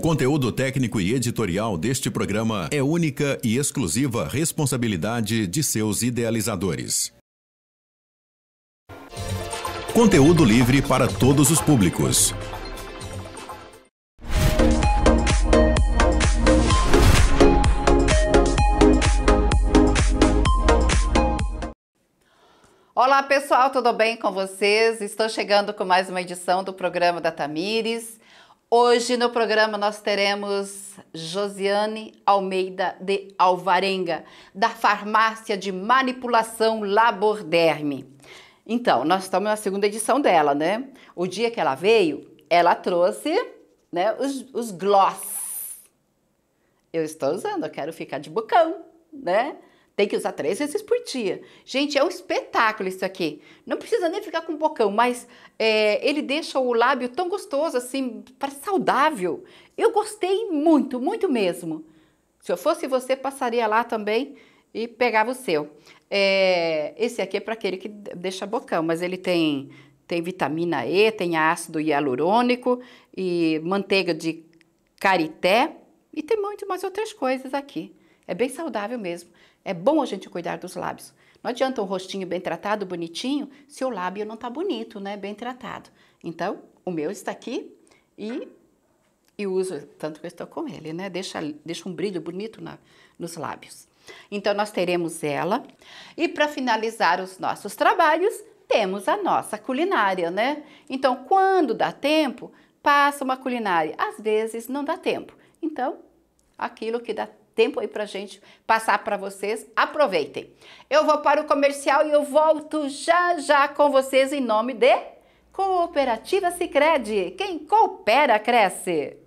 O conteúdo técnico e editorial deste programa é única e exclusiva responsabilidade de seus idealizadores. Conteúdo livre para todos os públicos. Olá pessoal, tudo bem com vocês? Estou chegando com mais uma edição do programa da Tamires. Hoje no programa nós teremos Josiane Almeida de Alvarenga, da farmácia de manipulação Laborderme. Então, nós estamos na segunda edição dela, né? O dia que ela veio, ela trouxe né, os, os gloss. Eu estou usando, eu quero ficar de bocão, né? Tem que usar três vezes por dia. Gente, é um espetáculo isso aqui. Não precisa nem ficar com um bocão, mas é, ele deixa o lábio tão gostoso, assim, para saudável. Eu gostei muito, muito mesmo. Se eu fosse você, passaria lá também e pegava o seu. É, esse aqui é para aquele que deixa bocão, mas ele tem, tem vitamina E, tem ácido hialurônico e manteiga de carité e tem muito mais outras coisas aqui. É bem saudável mesmo. É bom a gente cuidar dos lábios. Não adianta um rostinho bem tratado, bonitinho, se o lábio não está bonito, né? Bem tratado. Então, o meu está aqui e, e uso tanto que eu estou com ele, né? Deixa, deixa um brilho bonito na, nos lábios. Então, nós teremos ela. E para finalizar os nossos trabalhos, temos a nossa culinária, né? Então, quando dá tempo, passa uma culinária. Às vezes não dá tempo. Então, aquilo que dá tempo aí para gente passar para vocês. Aproveitem. Eu vou para o comercial e eu volto já já com vocês em nome de Cooperativa Sicredi. Quem coopera cresce.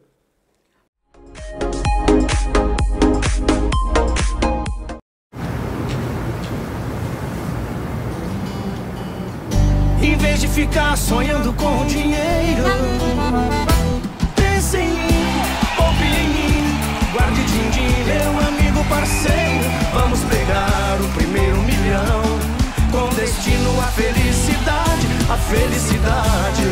Em vez de ficar sonhando com dinheiro parceiro, vamos pegar o primeiro milhão. Com destino à felicidade, a felicidade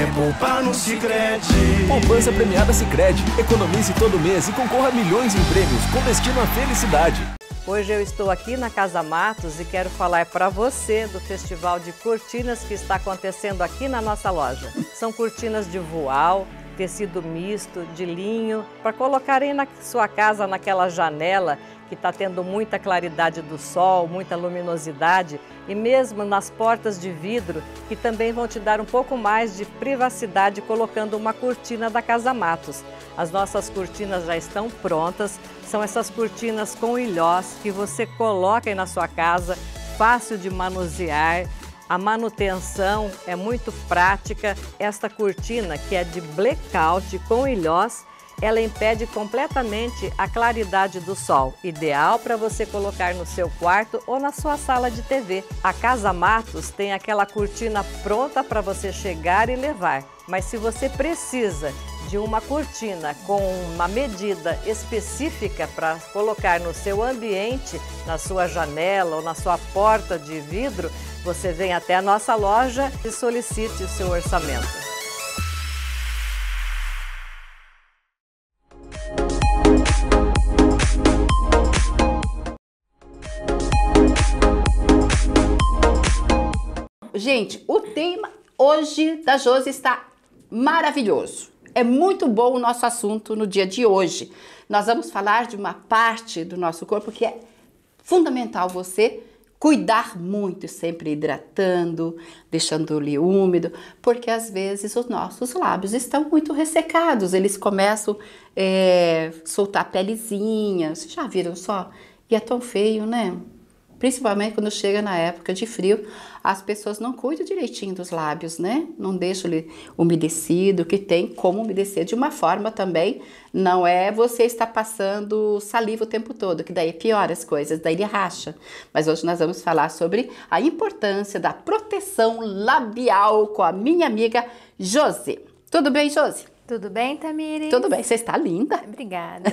é poupar no Sicredi. Poupança premiada Sicredi. Economize todo mês e concorra a milhões em prêmios com destino à felicidade. Hoje eu estou aqui na Casa Matos e quero falar para você do festival de cortinas que está acontecendo aqui na nossa loja. São cortinas de voal, tecido misto, de linho, para colocarem na sua casa, naquela janela que está tendo muita claridade do sol, muita luminosidade, e mesmo nas portas de vidro, que também vão te dar um pouco mais de privacidade colocando uma cortina da Casa Matos. As nossas cortinas já estão prontas, são essas cortinas com ilhós que você coloca aí na sua casa, fácil de manusear, a manutenção é muito prática. Esta cortina, que é de blackout com ilhós, ela impede completamente a claridade do sol, ideal para você colocar no seu quarto ou na sua sala de TV. A Casa Matos tem aquela cortina pronta para você chegar e levar, mas se você precisa de uma cortina com uma medida específica para colocar no seu ambiente, na sua janela ou na sua porta de vidro, você vem até a nossa loja e solicite o seu orçamento. Gente, o tema hoje da Josi está maravilhoso. É muito bom o nosso assunto no dia de hoje. Nós vamos falar de uma parte do nosso corpo que é fundamental você cuidar muito, sempre hidratando, deixando ele úmido, porque às vezes os nossos lábios estão muito ressecados, eles começam a eh, é, soltar pelezinha. Vocês já viram só? E é tão feio, né? Principalmente quando chega na época de frio, as pessoas não cuidam direitinho dos lábios, né? Não deixam ele umedecido, que tem como umedecer de uma forma também. Não é você estar passando saliva o tempo todo, que daí piora as coisas, daí ele racha. Mas hoje nós vamos falar sobre a importância da proteção labial com a minha amiga Josi. Tudo bem, Josi? Tudo bem, Tamires? Tudo bem, você está linda. Obrigada.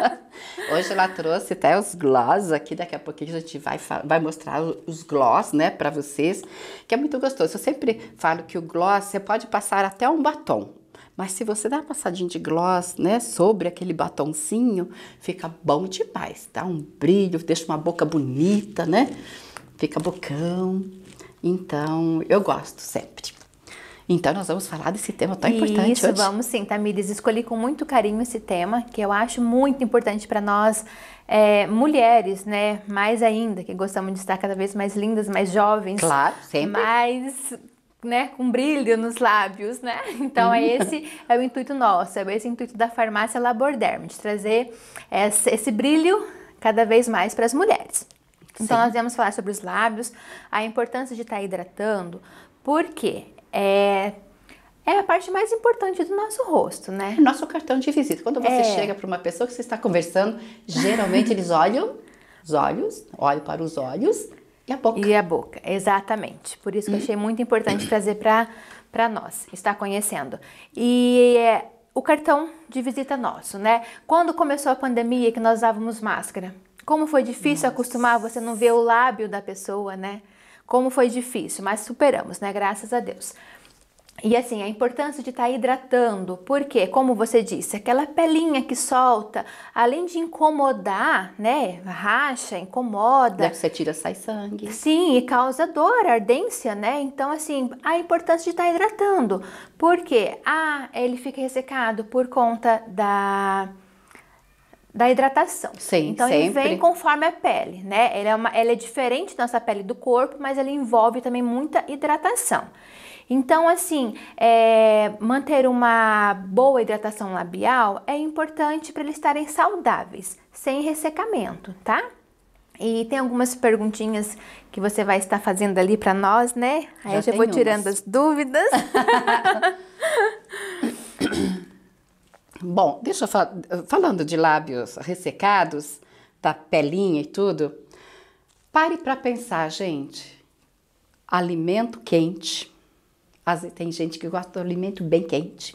Hoje ela trouxe até né, os gloss aqui, daqui a pouquinho a gente vai, vai mostrar os gloss, né, para vocês, que é muito gostoso. Eu sempre falo que o gloss, você pode passar até um batom, mas se você dá uma passadinha de gloss, né, sobre aquele batonzinho, fica bom demais. Dá um brilho, deixa uma boca bonita, né? Fica bocão. Então, eu gosto sempre. Então nós vamos falar desse tema tão Isso, importante Isso, vamos sim, Tamires. Escolhi com muito carinho esse tema, que eu acho muito importante para nós é, mulheres, né? Mais ainda, que gostamos de estar cada vez mais lindas, mais jovens. Claro, sempre. Mais né, com brilho nos lábios, né? Então é uhum. esse é o intuito nosso, é esse o intuito da farmácia Laborderm, de trazer esse, esse brilho cada vez mais para as mulheres. Então Sim. nós vamos falar sobre os lábios, a importância de estar tá hidratando, por quê? é, é a parte mais importante do nosso rosto, né? É nosso cartão de visita. Quando você é. chega para uma pessoa que você está conversando, geralmente eles olham os olhos, olham para os olhos e a boca. E a boca, exatamente. Por isso que eu hum. achei muito importante trazer para nós, estar conhecendo. E é, o cartão de visita nosso, né? Quando começou a pandemia que nós usávamos máscara, como foi difícil Nossa. acostumar você não ver o lábio da pessoa, né? Como foi difícil, mas superamos, né? Graças a Deus. E assim, a importância de estar tá hidratando, porque, como você disse, aquela pelinha que solta, além de incomodar, né? Racha, incomoda. Você tira, sai sangue. Sim, e causa dor, ardência, né? Então, assim, a importância de estar tá hidratando. Porque, ah, ele fica ressecado por conta da da hidratação. Sim, então sempre. ele vem conforme a pele, né? Ele é uma, ela é diferente da nossa pele do corpo, mas ela envolve também muita hidratação. Então, assim, é, manter uma boa hidratação labial é importante para eles estarem saudáveis, sem ressecamento, tá? E tem algumas perguntinhas que você vai estar fazendo ali para nós, né? Aí já eu já vou tirando as dúvidas. Bom, deixa eu falar. falando de lábios ressecados, da pelinha e tudo. Pare para pensar, gente. Alimento quente. Tem gente que gosta de alimento bem quente.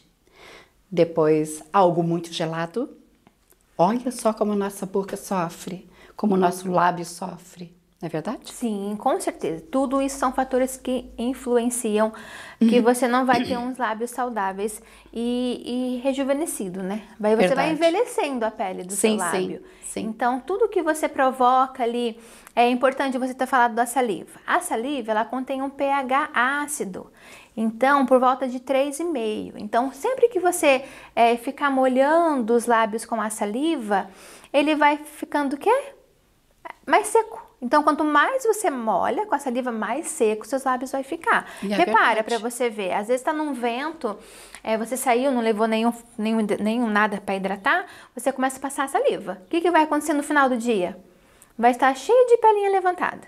Depois, algo muito gelado. Olha só como nossa boca sofre, como nosso lábio sofre. Não é verdade? Sim, com certeza. Tudo isso são fatores que influenciam que uhum. você não vai ter uns lábios saudáveis e, e rejuvenescido, né? Vai, você verdade. vai envelhecendo a pele do sim, seu lábio. Sim, sim. Então, tudo que você provoca ali, é importante você ter falado da saliva. A saliva, ela contém um pH ácido. Então, por volta de 3,5. Então, sempre que você é, ficar molhando os lábios com a saliva, ele vai ficando o quê? Mais seco então, quanto mais você molha com a saliva, mais seco seus lábios vai ficar. E é Repara é para você ver. Às vezes está num vento, é, você saiu, não levou nenhum, nenhum, nenhum nada para hidratar, você começa a passar a saliva. O que, que vai acontecer no final do dia? Vai estar cheio de pelinha levantada.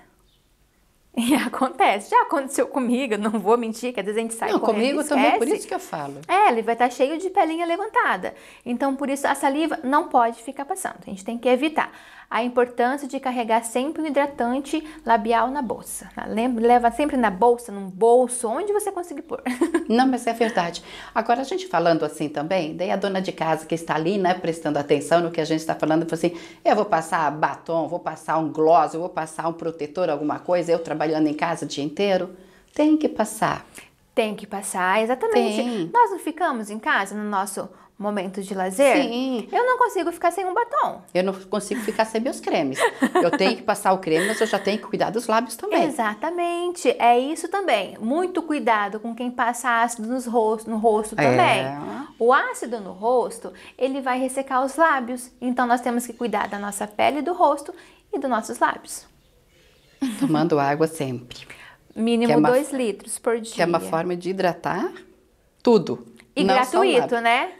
E acontece. Já aconteceu comigo, não vou mentir, que às vezes a gente sai não, comigo também, por isso que eu falo. É, ele vai estar cheio de pelinha levantada. Então, por isso, a saliva não pode ficar passando. A gente tem que evitar a importância de carregar sempre um hidratante labial na bolsa. Tá? Lembra, leva sempre na bolsa, num bolso, onde você conseguir pôr. Não, mas é verdade. Agora a gente falando assim também, daí a dona de casa que está ali, né, prestando atenção no que a gente está falando, falou assim: eu vou passar batom, vou passar um gloss, eu vou passar um protetor, alguma coisa, eu trabalhando em casa o dia inteiro. Tem que passar. Tem que passar, exatamente. Tem. Nós não ficamos em casa no nosso momentos de lazer, Sim. eu não consigo ficar sem um batom. Eu não consigo ficar sem meus cremes. Eu tenho que passar o creme, mas eu já tenho que cuidar dos lábios também. Exatamente, é isso também. Muito cuidado com quem passa ácido nos rosto, no rosto é. também. É. O ácido no rosto, ele vai ressecar os lábios. Então nós temos que cuidar da nossa pele, do rosto e dos nossos lábios. Tomando água sempre. Mínimo 2 litros por dia. Que é uma é forma de hidratar tudo. E gratuito, né?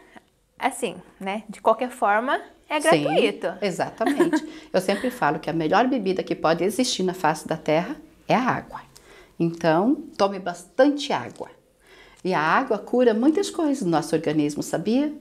assim, né? De qualquer forma, é gratuito. Sim, exatamente. Eu sempre falo que a melhor bebida que pode existir na face da terra é a água. Então, tome bastante água. E a água cura muitas coisas no nosso organismo, sabia?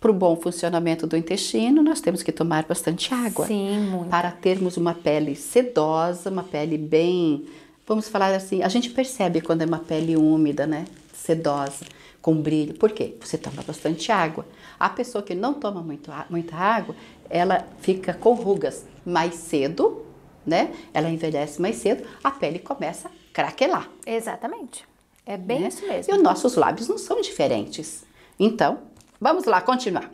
Para o bom funcionamento do intestino, nós temos que tomar bastante água. Sim, muito. Para termos uma pele sedosa, uma pele bem. Vamos falar assim, a gente percebe quando é uma pele úmida, né? Sedosa com brilho. Por quê? Você toma bastante água. A pessoa que não toma muito, muita água, ela fica com rugas mais cedo, né? Ela envelhece mais cedo, a pele começa a craquelar. Exatamente. É bem né? isso mesmo. E os nossos lábios não são diferentes. Então, vamos lá, continuar.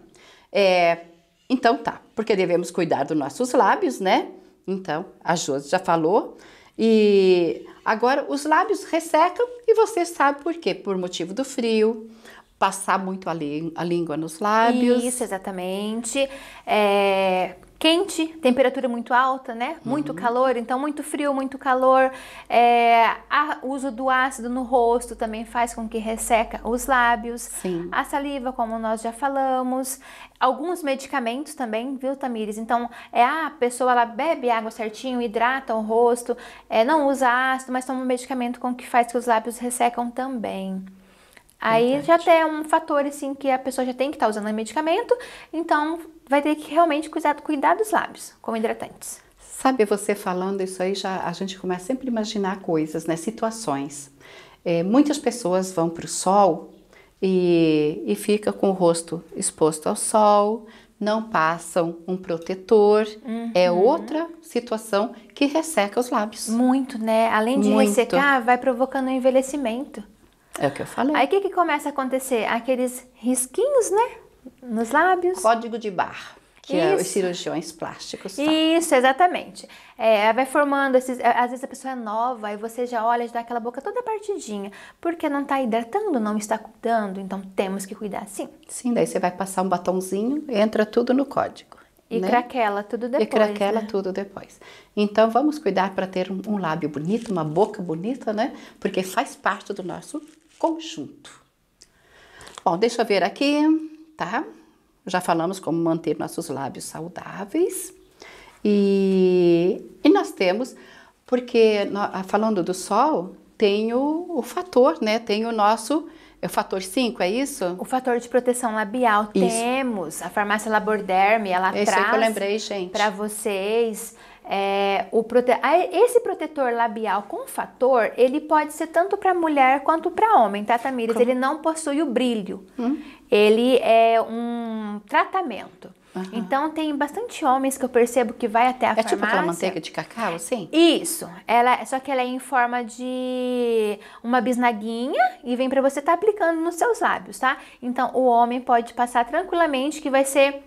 É, então tá, porque devemos cuidar dos nossos lábios, né? Então, a Josi já falou. E Agora, os lábios ressecam e você sabe por quê? Por motivo do frio, passar muito a, língua nos lábios. Isso, exatamente. É, quente, temperatura muito alta, né? Muito uhum. calor, então muito frio, muito calor. É, a, o uso do ácido no rosto também faz com que resseca os lábios, Sim. a saliva, como nós já falamos. Alguns medicamentos também, viu, Tamires? Então, é a pessoa ela bebe água certinho, hidrata o rosto, é, não usa ácido, mas toma um medicamento com que faz que os lábios ressecam também. Aí Verdade. já tem um fator assim que a pessoa já tem que estar tá usando medicamento, então vai ter que realmente cuidar, cuidar dos lábios como hidratantes. Sabe, você falando isso aí, já a gente começa sempre a imaginar coisas, né? Situações. É, muitas pessoas vão para o sol e, e fica com o rosto exposto ao sol, não passam um protetor. É uhum. É outra situação que resseca os lábios. Muito, né? Além de Muito. ressecar, vai provocando um envelhecimento. É o que eu falei. Aí o que, que começa a acontecer? Aqueles risquinhos, né? nos lábios. Código de bar, que é os cirurgiões plásticos tá? Isso, exatamente. É, vai formando, esses, é, às vezes a pessoa é nova e você já olha, já dá aquela boca toda partidinha, porque não está hidratando, não está cuidando, então temos que cuidar sim. Sim, daí você vai passar um batonzinho, entra tudo no código. E né? craquela tudo depois. E craquela né? tudo depois. Então vamos cuidar para ter um, um lábio bonito, uma boca bonita, né? Porque faz parte do nosso conjunto. Bom, deixa eu ver aqui tá? Já falamos como manter nossos lábios saudáveis. E, e nós temos, porque ah, falando do sol, tem o, o fator, né? Tem o nosso é o fator 5, é isso? O fator de proteção labial isso. temos. A farmácia Laborderme, ela Esse traz é que eu lembrei, gente. para vocês é, o prote... esse protetor labial com fator, ele pode ser tanto para mulher quanto para homem, tá, Tamires? Como? Ele não possui o brilho. Hum ele é um tratamento. Uhum. Então tem bastante homens que eu percebo que vai até a é farmácia. É tipo aquela manteiga de cacau, assim? Isso. Ela, só que ela é em forma de uma bisnaguinha e vem para você estar tá aplicando nos seus lábios, tá? Então o homem pode passar tranquilamente que vai ser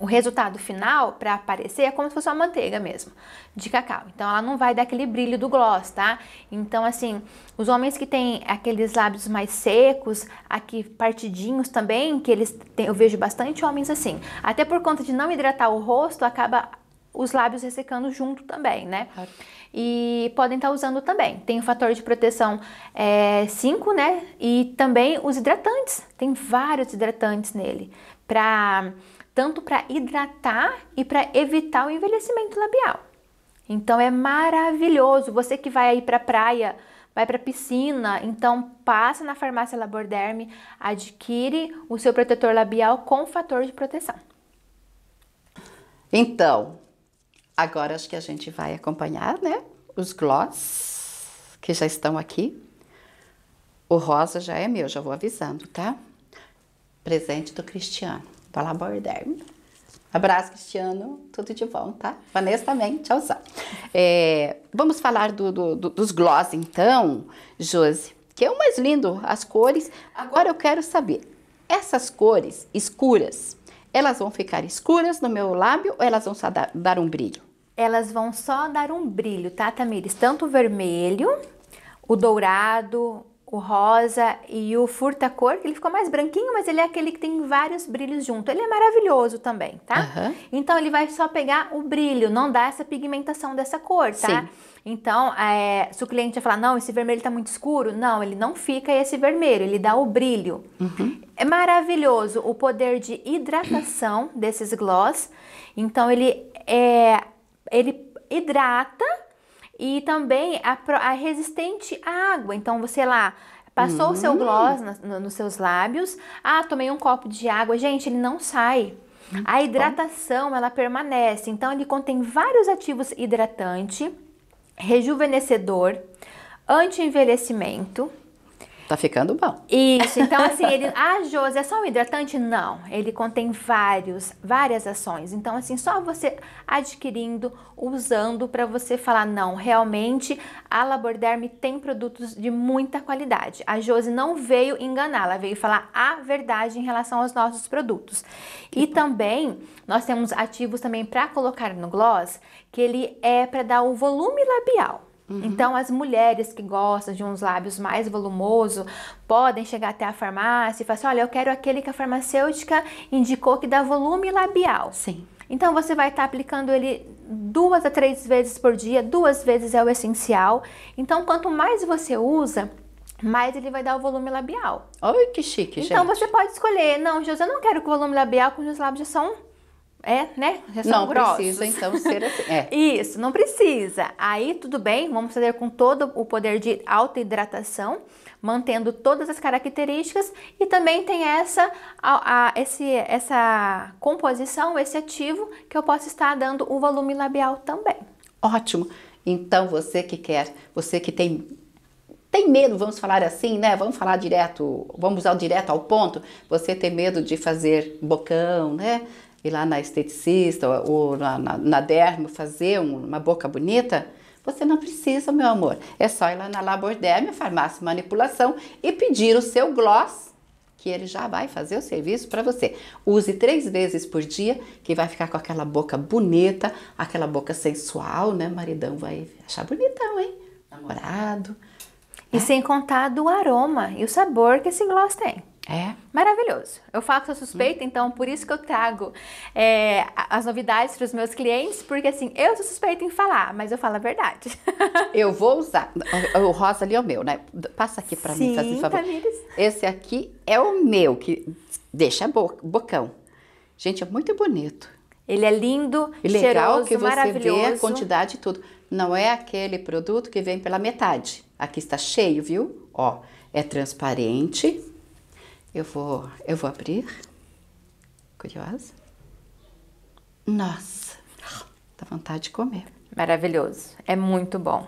o resultado final para aparecer é como se fosse uma manteiga mesmo de cacau. Então ela não vai dar aquele brilho do gloss, tá? Então assim, os homens que têm aqueles lábios mais secos, aqui partidinhos também, que eles têm, eu vejo bastante homens assim. Até por conta de não hidratar o rosto, acaba os lábios ressecando junto também, né? E podem estar tá usando também. Tem o fator de proteção 5, é, né? E também os hidratantes. Tem vários hidratantes nele para tanto para hidratar e para evitar o envelhecimento labial. Então é maravilhoso. Você que vai aí para a praia, vai para piscina, então passa na farmácia Laborderme, adquire o seu protetor labial com fator de proteção. Então, agora acho que a gente vai acompanhar, né? Os gloss que já estão aqui. O rosa já é meu, já vou avisando, tá? Presente do Cristiano, do Laborderme. Abraço, Cristiano. Tudo de bom, tá? Vanessa também. Tchauzão. É, vamos falar do, do, do, dos gloss, então, Josi. Que é o mais lindo, as cores. Agora eu quero saber, essas cores escuras, elas vão ficar escuras no meu lábio ou elas vão só dar, dar um brilho? Elas vão só dar um brilho, tá, Tamires? Tanto o vermelho, o dourado, o rosa e o furta-cor, ele ficou mais branquinho, mas ele é aquele que tem vários brilhos junto. Ele é maravilhoso também, tá? Uhum. Então ele vai só pegar o brilho, não dá essa pigmentação dessa cor, tá? Sim. Então, é, se o cliente vai falar, não, esse vermelho tá muito escuro, não, ele não fica esse vermelho, ele dá o brilho. Uhum. É maravilhoso o poder de hidratação desses gloss. Então ele é, ele hidrata e também a, a resistente à água. Então você lá passou o seu hum. gloss na, no, nos seus lábios. Ah, tomei um copo de água. Gente, ele não sai. Hum, a hidratação, ela permanece. Então ele contém vários ativos hidratante, rejuvenescedor, anti-envelhecimento, Tá ficando bom. Isso, então assim, ele, ah, Josi, é só um hidratante? Não, ele contém vários, várias ações. Então assim, só você adquirindo, usando para você falar, não, realmente a Laborderme tem produtos de muita qualidade. A Josi não veio enganar, ela veio falar a verdade em relação aos nossos produtos. Que e bom. também nós temos ativos também para colocar no gloss, que ele é para dar o volume labial. Uhum. Então, as mulheres que gostam de uns lábios mais volumosos podem chegar até a farmácia e falar assim: olha, eu quero aquele que a farmacêutica indicou que dá volume labial. Sim. Então você vai estar tá aplicando ele duas a três vezes por dia, duas vezes é o essencial. Então, quanto mais você usa, mais ele vai dar o volume labial. Olha que chique, então, gente. Então você pode escolher, não, José, eu não quero que o volume labial, porque os lábios já são é, né? Reação não grossos. precisa, então, ser assim. É. Isso, não precisa. Aí, tudo bem, vamos fazer com todo o poder de alta hidratação, mantendo todas as características e também tem essa, a, a, esse, essa composição, esse ativo, que eu posso estar dando o volume labial também. Ótimo! Então, você que quer, você que tem tem medo, vamos falar assim, né? Vamos falar direto, vamos usar direto ao ponto. Você tem medo de fazer bocão, né? ir lá na esteticista ou, ou na, na, na, dermo fazer um, uma boca bonita, você não precisa, meu amor. É só ir lá na Laborderme, farmácia manipulação e pedir o seu gloss, que ele já vai fazer o serviço para você. Use três vezes por dia, que vai ficar com aquela boca bonita, aquela boca sensual, né? maridão vai achar bonitão, hein? Namorado. E é. sem contar do aroma e o sabor que esse gloss tem. É. Maravilhoso. Eu faço a suspeita, hum. então por isso que eu trago é, as novidades para os meus clientes, porque assim, eu sou suspeita em falar, mas eu falo a verdade. eu vou usar. O rosa ali é o meu, né? Passa aqui para mim, faz favor. Tamires. Esse aqui é o meu, que deixa bocão. Gente, é muito bonito. Ele é lindo, e legal cheiroso, que você vê a quantidade e tudo. Não é aquele produto que vem pela metade. Aqui está cheio, viu? Ó, é transparente, eu vou, eu vou abrir. Curiosa? Nossa, dá vontade de comer. Maravilhoso, é muito bom.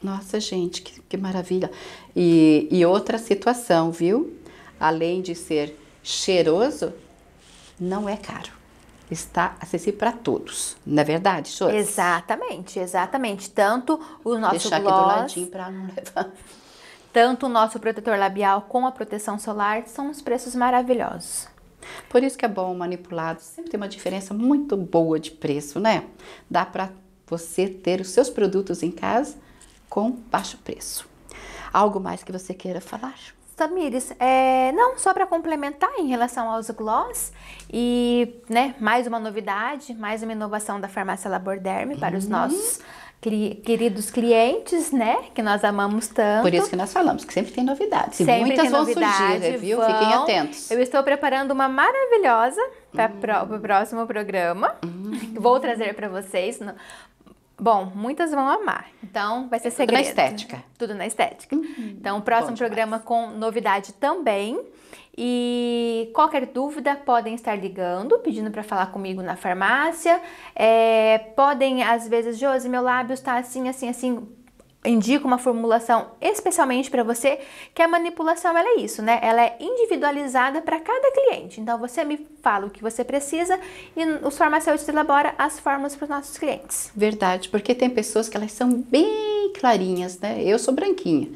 Nossa, gente, que, que maravilha. E, e outra situação, viu? Além de ser cheiroso, não é caro está acessível para todos, não é verdade, Sônia? Exatamente, exatamente. Tanto o nosso Deixar gloss... aqui do ladinho para não levar... Tanto o nosso protetor labial como a proteção solar são uns preços maravilhosos. Por isso que é bom manipulado, sempre tem uma diferença muito boa de preço, né? Dá para você ter os seus produtos em casa com baixo preço. Algo mais que você queira falar? Samires? é, não, só para complementar em relação aos gloss e, né, mais uma novidade, mais uma inovação da farmácia Laborderme para uhum. os nossos queridos clientes, né? Que nós amamos tanto. Por isso que nós falamos que sempre tem novidades. Sempre e muitas vão né, novidade, surgir, viu? Vão. Fiquem atentos. Eu estou preparando uma maravilhosa para hum. o próximo programa. Hum. Vou trazer para vocês. No... Bom, muitas vão amar. Então, vai ser é segredo. Tudo na estética. Tudo na estética. Uhum. Então, o próximo programa com novidade também. E qualquer dúvida podem estar ligando, pedindo para falar comigo na farmácia. É, podem, às vezes, Josi, meu lábio está assim, assim, assim. Indico uma formulação especialmente para você, que a manipulação ela é isso, né? Ela é individualizada para cada cliente. Então você me fala o que você precisa e os farmacêuticos elaboram as fórmulas para os nossos clientes. Verdade, porque tem pessoas que elas são bem clarinhas, né? Eu sou branquinha,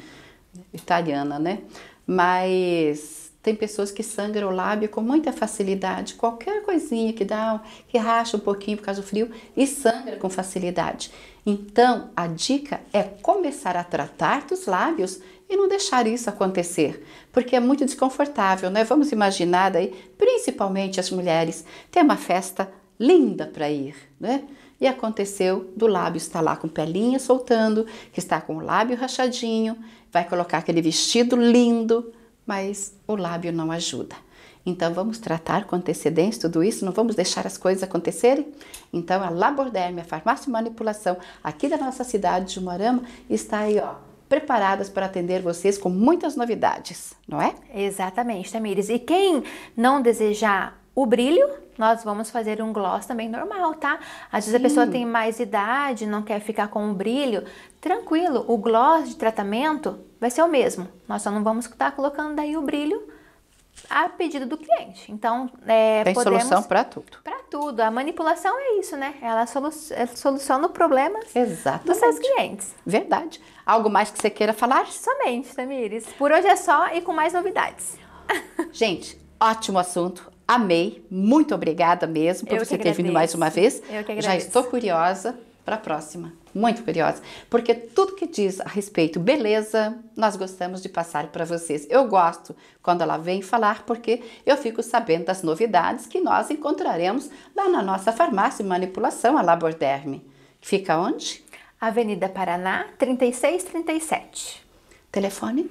italiana, né? Mas tem pessoas que sangram o lábio com muita facilidade, qualquer coisinha que dá, que racha um pouquinho por causa do frio e sangra com facilidade. Então, a dica é começar a tratar dos lábios e não deixar isso acontecer, porque é muito desconfortável, né? Vamos imaginar daí, principalmente as mulheres, tem uma festa linda para ir, né? E aconteceu do lábio estar lá com pelinha soltando, que está com o lábio rachadinho, vai colocar aquele vestido lindo, mas o lábio não ajuda. Então vamos tratar com antecedência tudo isso, não vamos deixar as coisas acontecerem? Então a Laborderme, a farmácia de manipulação aqui da nossa cidade de Morama está aí, ó, preparadas para atender vocês com muitas novidades, não é? Exatamente, Tamires. E quem não desejar o brilho, nós vamos fazer um gloss também normal, tá? Às Sim. vezes a pessoa tem mais idade, não quer ficar com o brilho. Tranquilo, o gloss de tratamento vai ser o mesmo. Nós só não vamos estar colocando daí o brilho a pedido do cliente. Então, é, tem podemos, solução para tudo. Para tudo. A manipulação é isso, né? Ela solu é, soluciona problemas Exatamente. dos seus clientes. Verdade. Algo mais que você queira falar? Somente, Tamires. Por hoje é só e com mais novidades. Gente, ótimo assunto. Amei. Muito obrigada mesmo por Eu você ter vindo mais uma vez. Eu que agradeço. Já estou curiosa para a próxima. Muito curiosa, porque tudo que diz a respeito beleza, nós gostamos de passar para vocês. Eu gosto quando ela vem falar, porque eu fico sabendo das novidades que nós encontraremos lá na nossa farmácia de manipulação, a Laborderme. Fica onde? Avenida Paraná, 3637. Telefone?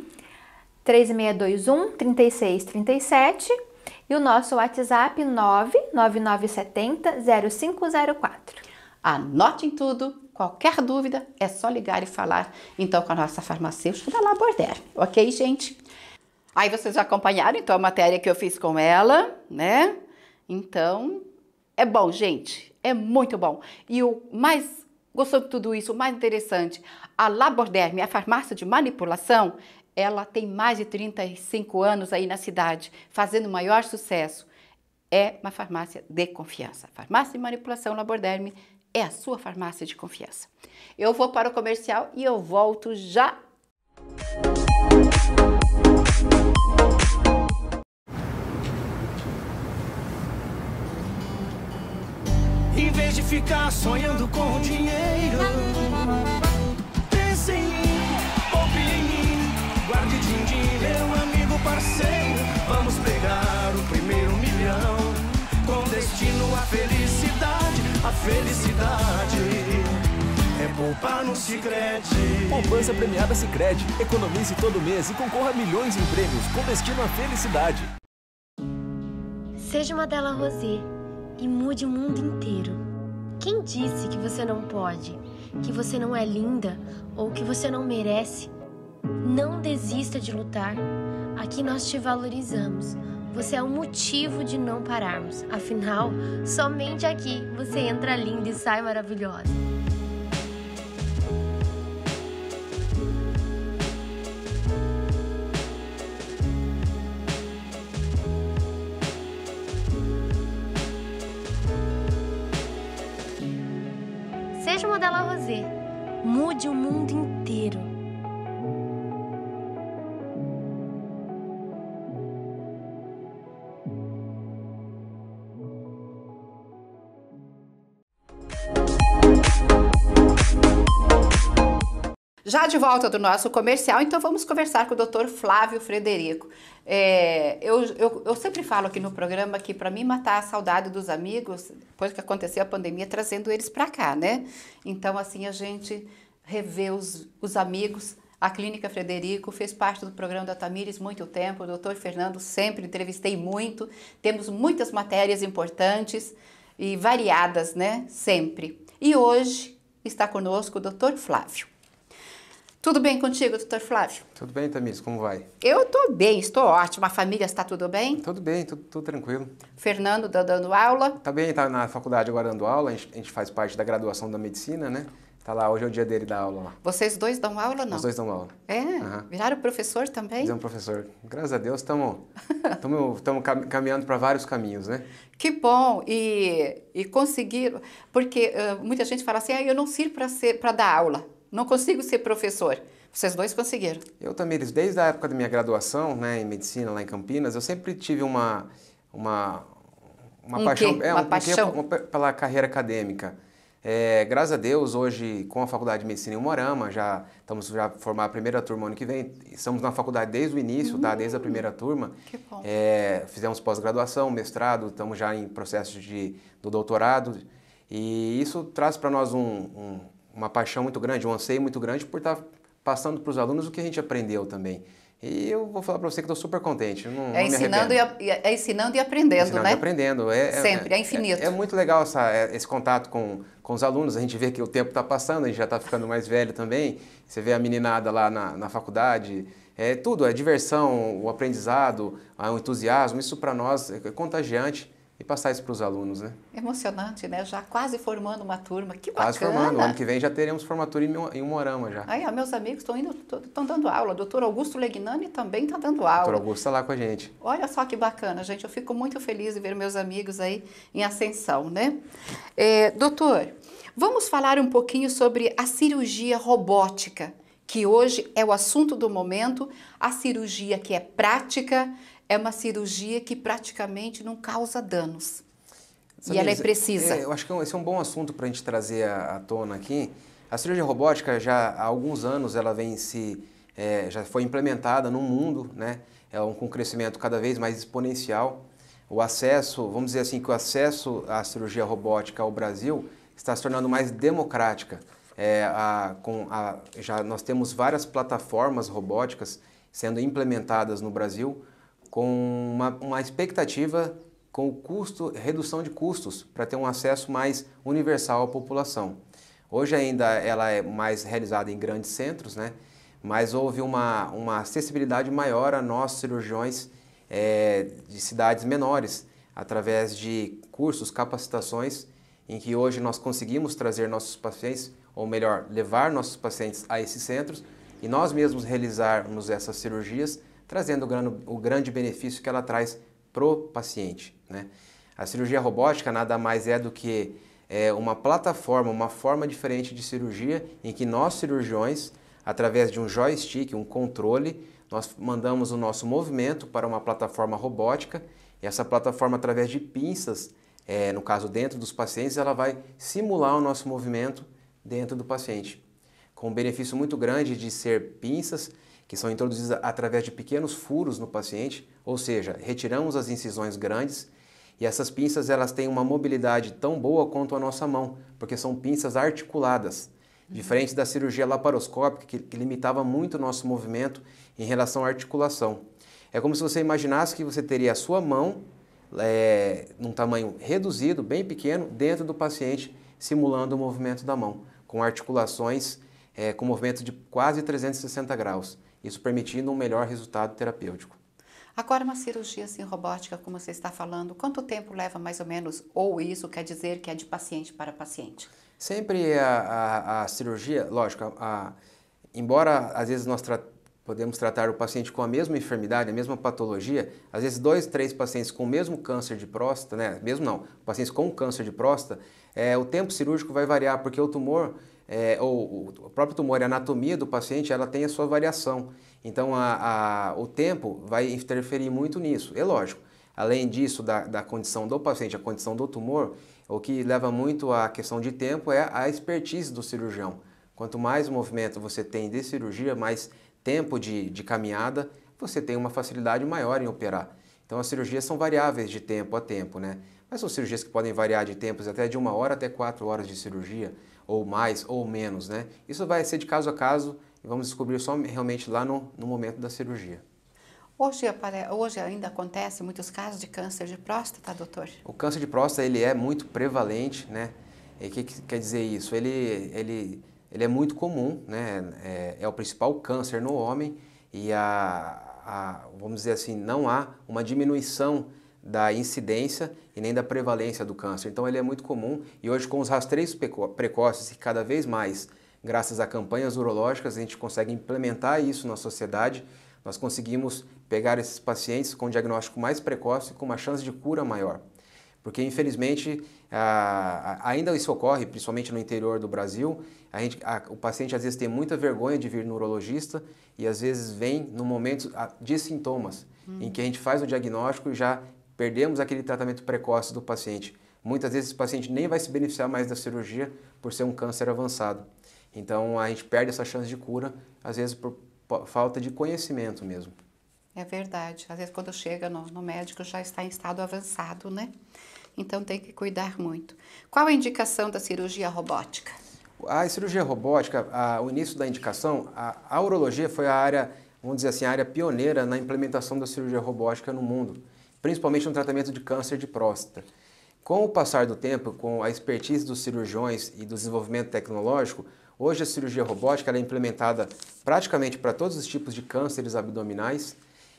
3621 3637 e o nosso WhatsApp 99970 0504. Anote em tudo, qualquer dúvida é só ligar e falar então com a nossa farmacêutica da Laborder, ok, gente? Aí vocês acompanharam então a matéria que eu fiz com ela, né? Então, é bom, gente, é muito bom. E o mais gostoso de tudo isso, o mais interessante, a Laborderme, a farmácia de manipulação, ela tem mais de 35 anos aí na cidade, fazendo o maior sucesso. É uma farmácia de confiança. Farmácia de manipulação Laborderme é a sua farmácia de confiança. Eu vou para o comercial e eu volto já. Em vez de ficar sonhando com o dinheiro felicidade é poupar no Sicredi. Poupança premiada Sicredi. Economize todo mês e concorra a milhões em prêmios com destino à felicidade. Seja uma Della Rosé e mude o mundo inteiro. Quem disse que você não pode, que você não é linda ou que você não merece? Não desista de lutar. Aqui nós te valorizamos. Você é o motivo de não pararmos. Afinal, somente aqui você entra linda e sai maravilhosa. Seja modelo rosé. Mude o mundo inteiro. Já de volta do nosso comercial, então vamos conversar com o Dr. Flávio Frederico. É, eu, eu, eu, sempre falo aqui no programa que para mim matar a saudade dos amigos, depois que aconteceu a pandemia, trazendo eles para cá, né? Então, assim, a gente revê os, os amigos. A Clínica Frederico fez parte do programa da Tamires muito tempo, o doutor Fernando sempre entrevistei muito. Temos muitas matérias importantes e variadas, né? Sempre. E hoje está conosco o doutor Flávio. Tudo bem contigo, doutor Flávio? Tudo bem, Tamis, como vai? Eu estou bem, estou ótima. A família está tudo bem? Tudo bem, tudo, tudo tranquilo. Fernando está dando aula? Está bem, está na faculdade agora dando aula. A gente, a gente faz parte da graduação da medicina, né? Tá lá, hoje é o dia dele dar aula lá. Vocês dois dão aula não? Os dois dão aula. É? Uhum. Viraram professor também? Viraram professor. Graças a Deus estamos caminhando para vários caminhos, né? Que bom! E, e conseguiram, porque uh, muita gente fala assim, ah, eu não sirvo para dar aula. Não consigo ser professor. Vocês dois conseguiram. Eu, também desde a época da minha graduação né, em medicina lá em Campinas, eu sempre tive uma, uma, uma é, um paixão, é, uma um, paixão. Um pela carreira acadêmica. É, graças a Deus, hoje, com a Faculdade de Medicina em Morama, já estamos já formar a primeira turma ano que vem. Estamos na faculdade desde o início, uhum. tá? Desde a hum, primeira turma. Que bom. É, fizemos pós-graduação, mestrado, estamos já em processo de, do doutorado. E isso traz para nós um, um, uma paixão muito grande, um anseio muito grande por estar passando para os alunos o que a gente aprendeu também. E eu vou falar para você que estou super contente. Não, é, não ensinando e, é ensinando e aprendendo, né? é ensinando né? E aprendendo. É, Sempre, é, é infinito. É, é, muito legal essa, é, esse contato com, com os alunos. A gente vê que o tempo está passando, a gente já está ficando mais velho também. Você vê a meninada lá na, na faculdade. É tudo, é diversão, o aprendizado, é o entusiasmo. Isso para nós é contagiante e passar isso para os alunos, né? Emocionante, né? Já quase formando uma turma, que quase bacana! Quase formando, ano que vem já teremos formatura em Morama já. Aí, ó, meus amigos estão indo, estão dando aula, o doutor Augusto Legnani também está dando aula. Doutor Augusto está lá com a gente. Olha só que bacana, gente, eu fico muito feliz de ver meus amigos aí em ascensão, né? É, doutor, vamos falar um pouquinho sobre a cirurgia robótica, que hoje é o assunto do momento, a cirurgia que é prática, é uma cirurgia que praticamente não causa danos. Sabe, e ela é precisa. É, eu acho que é esse é um bom assunto para a gente trazer à, à tona aqui. A cirurgia robótica já há alguns anos ela vem se é, já foi implementada no mundo, né? É um, com crescimento cada vez mais exponencial. O acesso, vamos dizer assim, que o acesso à cirurgia robótica ao Brasil está se tornando mais democrática. É, a, com a, já nós temos várias plataformas robóticas sendo implementadas no Brasil com uma, uma expectativa com o custo, redução de custos para ter um acesso mais universal à população. Hoje ainda ela é mais realizada em grandes centros, né? mas houve uma, uma acessibilidade maior a nós cirurgiões é, de cidades menores, através de cursos, capacitações, em que hoje nós conseguimos trazer nossos pacientes, ou melhor, levar nossos pacientes a esses centros e nós mesmos realizarmos essas cirurgias trazendo o grande benefício que ela traz para o paciente. Né? A cirurgia robótica nada mais é do que é, uma plataforma, uma forma diferente de cirurgia em que nós cirurgiões, através de um joystick, um controle, nós mandamos o nosso movimento para uma plataforma robótica e essa plataforma, através de pinças, é, no caso dentro dos pacientes, ela vai simular o nosso movimento dentro do paciente. Com um benefício muito grande de ser pinças, que são introduzidas através de pequenos furos no paciente, ou seja, retiramos as incisões grandes e essas pinças elas têm uma mobilidade tão boa quanto a nossa mão, porque são pinças articuladas, diferente da cirurgia laparoscópica que, que limitava muito o nosso movimento em relação à articulação. É como se você imaginasse que você teria a sua mão é, num tamanho reduzido, bem pequeno, dentro do paciente, simulando o movimento da mão, com articulações é, com movimento de quase 360 graus isso permitindo um melhor resultado terapêutico. Agora, uma cirurgia assim, robótica, como você está falando, quanto tempo leva mais ou menos, ou isso quer dizer que é de paciente para paciente? Sempre a, a, a cirurgia, lógico, a, embora às vezes nós tra podemos tratar o paciente com a mesma enfermidade, a mesma patologia, às vezes dois, três pacientes com o mesmo câncer de próstata, né? mesmo não, pacientes com câncer de próstata, é, o tempo cirúrgico vai variar, porque o tumor é, ou o próprio tumor e a anatomia do paciente, ela tem a sua variação. Então, a, a, o tempo vai interferir muito nisso. É lógico. Além disso, da, da condição do paciente, a condição do tumor, o que leva muito à questão de tempo é a expertise do cirurgião. Quanto mais movimento você tem de cirurgia, mais tempo de, de caminhada, você tem uma facilidade maior em operar. Então, as cirurgias são variáveis de tempo a tempo, né? Mas são cirurgias que podem variar de tempos até de uma hora até quatro horas de cirurgia ou mais, ou menos, né? Isso vai ser de caso a caso e vamos descobrir só realmente lá no, no momento da cirurgia. Hoje, hoje, ainda acontece muitos casos de câncer de próstata, doutor? O câncer de próstata ele é muito prevalente, né? E o que, que, quer dizer isso? Ele, ele, ele é muito comum, né? É, é o principal câncer no homem e a, a, vamos dizer assim, não há uma diminuição da incidência e nem da prevalência do câncer. Então ele é muito comum e hoje com os rastreios precoces e cada vez mais, graças a campanhas urológicas, a gente consegue implementar isso na sociedade, nós conseguimos pegar esses pacientes com um diagnóstico mais precoce e com uma chance de cura maior. Porque, infelizmente, ainda isso ocorre, principalmente no interior do Brasil. A gente, a, o paciente às vezes tem muita vergonha de vir no urologista e às vezes vem no momento de sintomas, hum. em que a gente faz o diagnóstico e já perdemos aquele tratamento precoce do paciente. Muitas vezes esse paciente nem vai se beneficiar mais da cirurgia por ser um câncer avançado. Então a gente perde essa chance de cura, às vezes por falta de conhecimento mesmo. É verdade. Às vezes quando chega no, no médico já está em estado avançado, né? Então tem que cuidar muito. Qual a indicação da cirurgia robótica? A cirurgia robótica, a, o início da indicação, a, a urologia foi a área, vamos dizer assim, a área pioneira na implementação da cirurgia robótica no mundo principalmente no tratamento de câncer de próstata. Com o passar do tempo, com a expertise dos cirurgiões e do desenvolvimento tecnológico, hoje a cirurgia robótica é implementada praticamente para todos os tipos de cânceres abdominais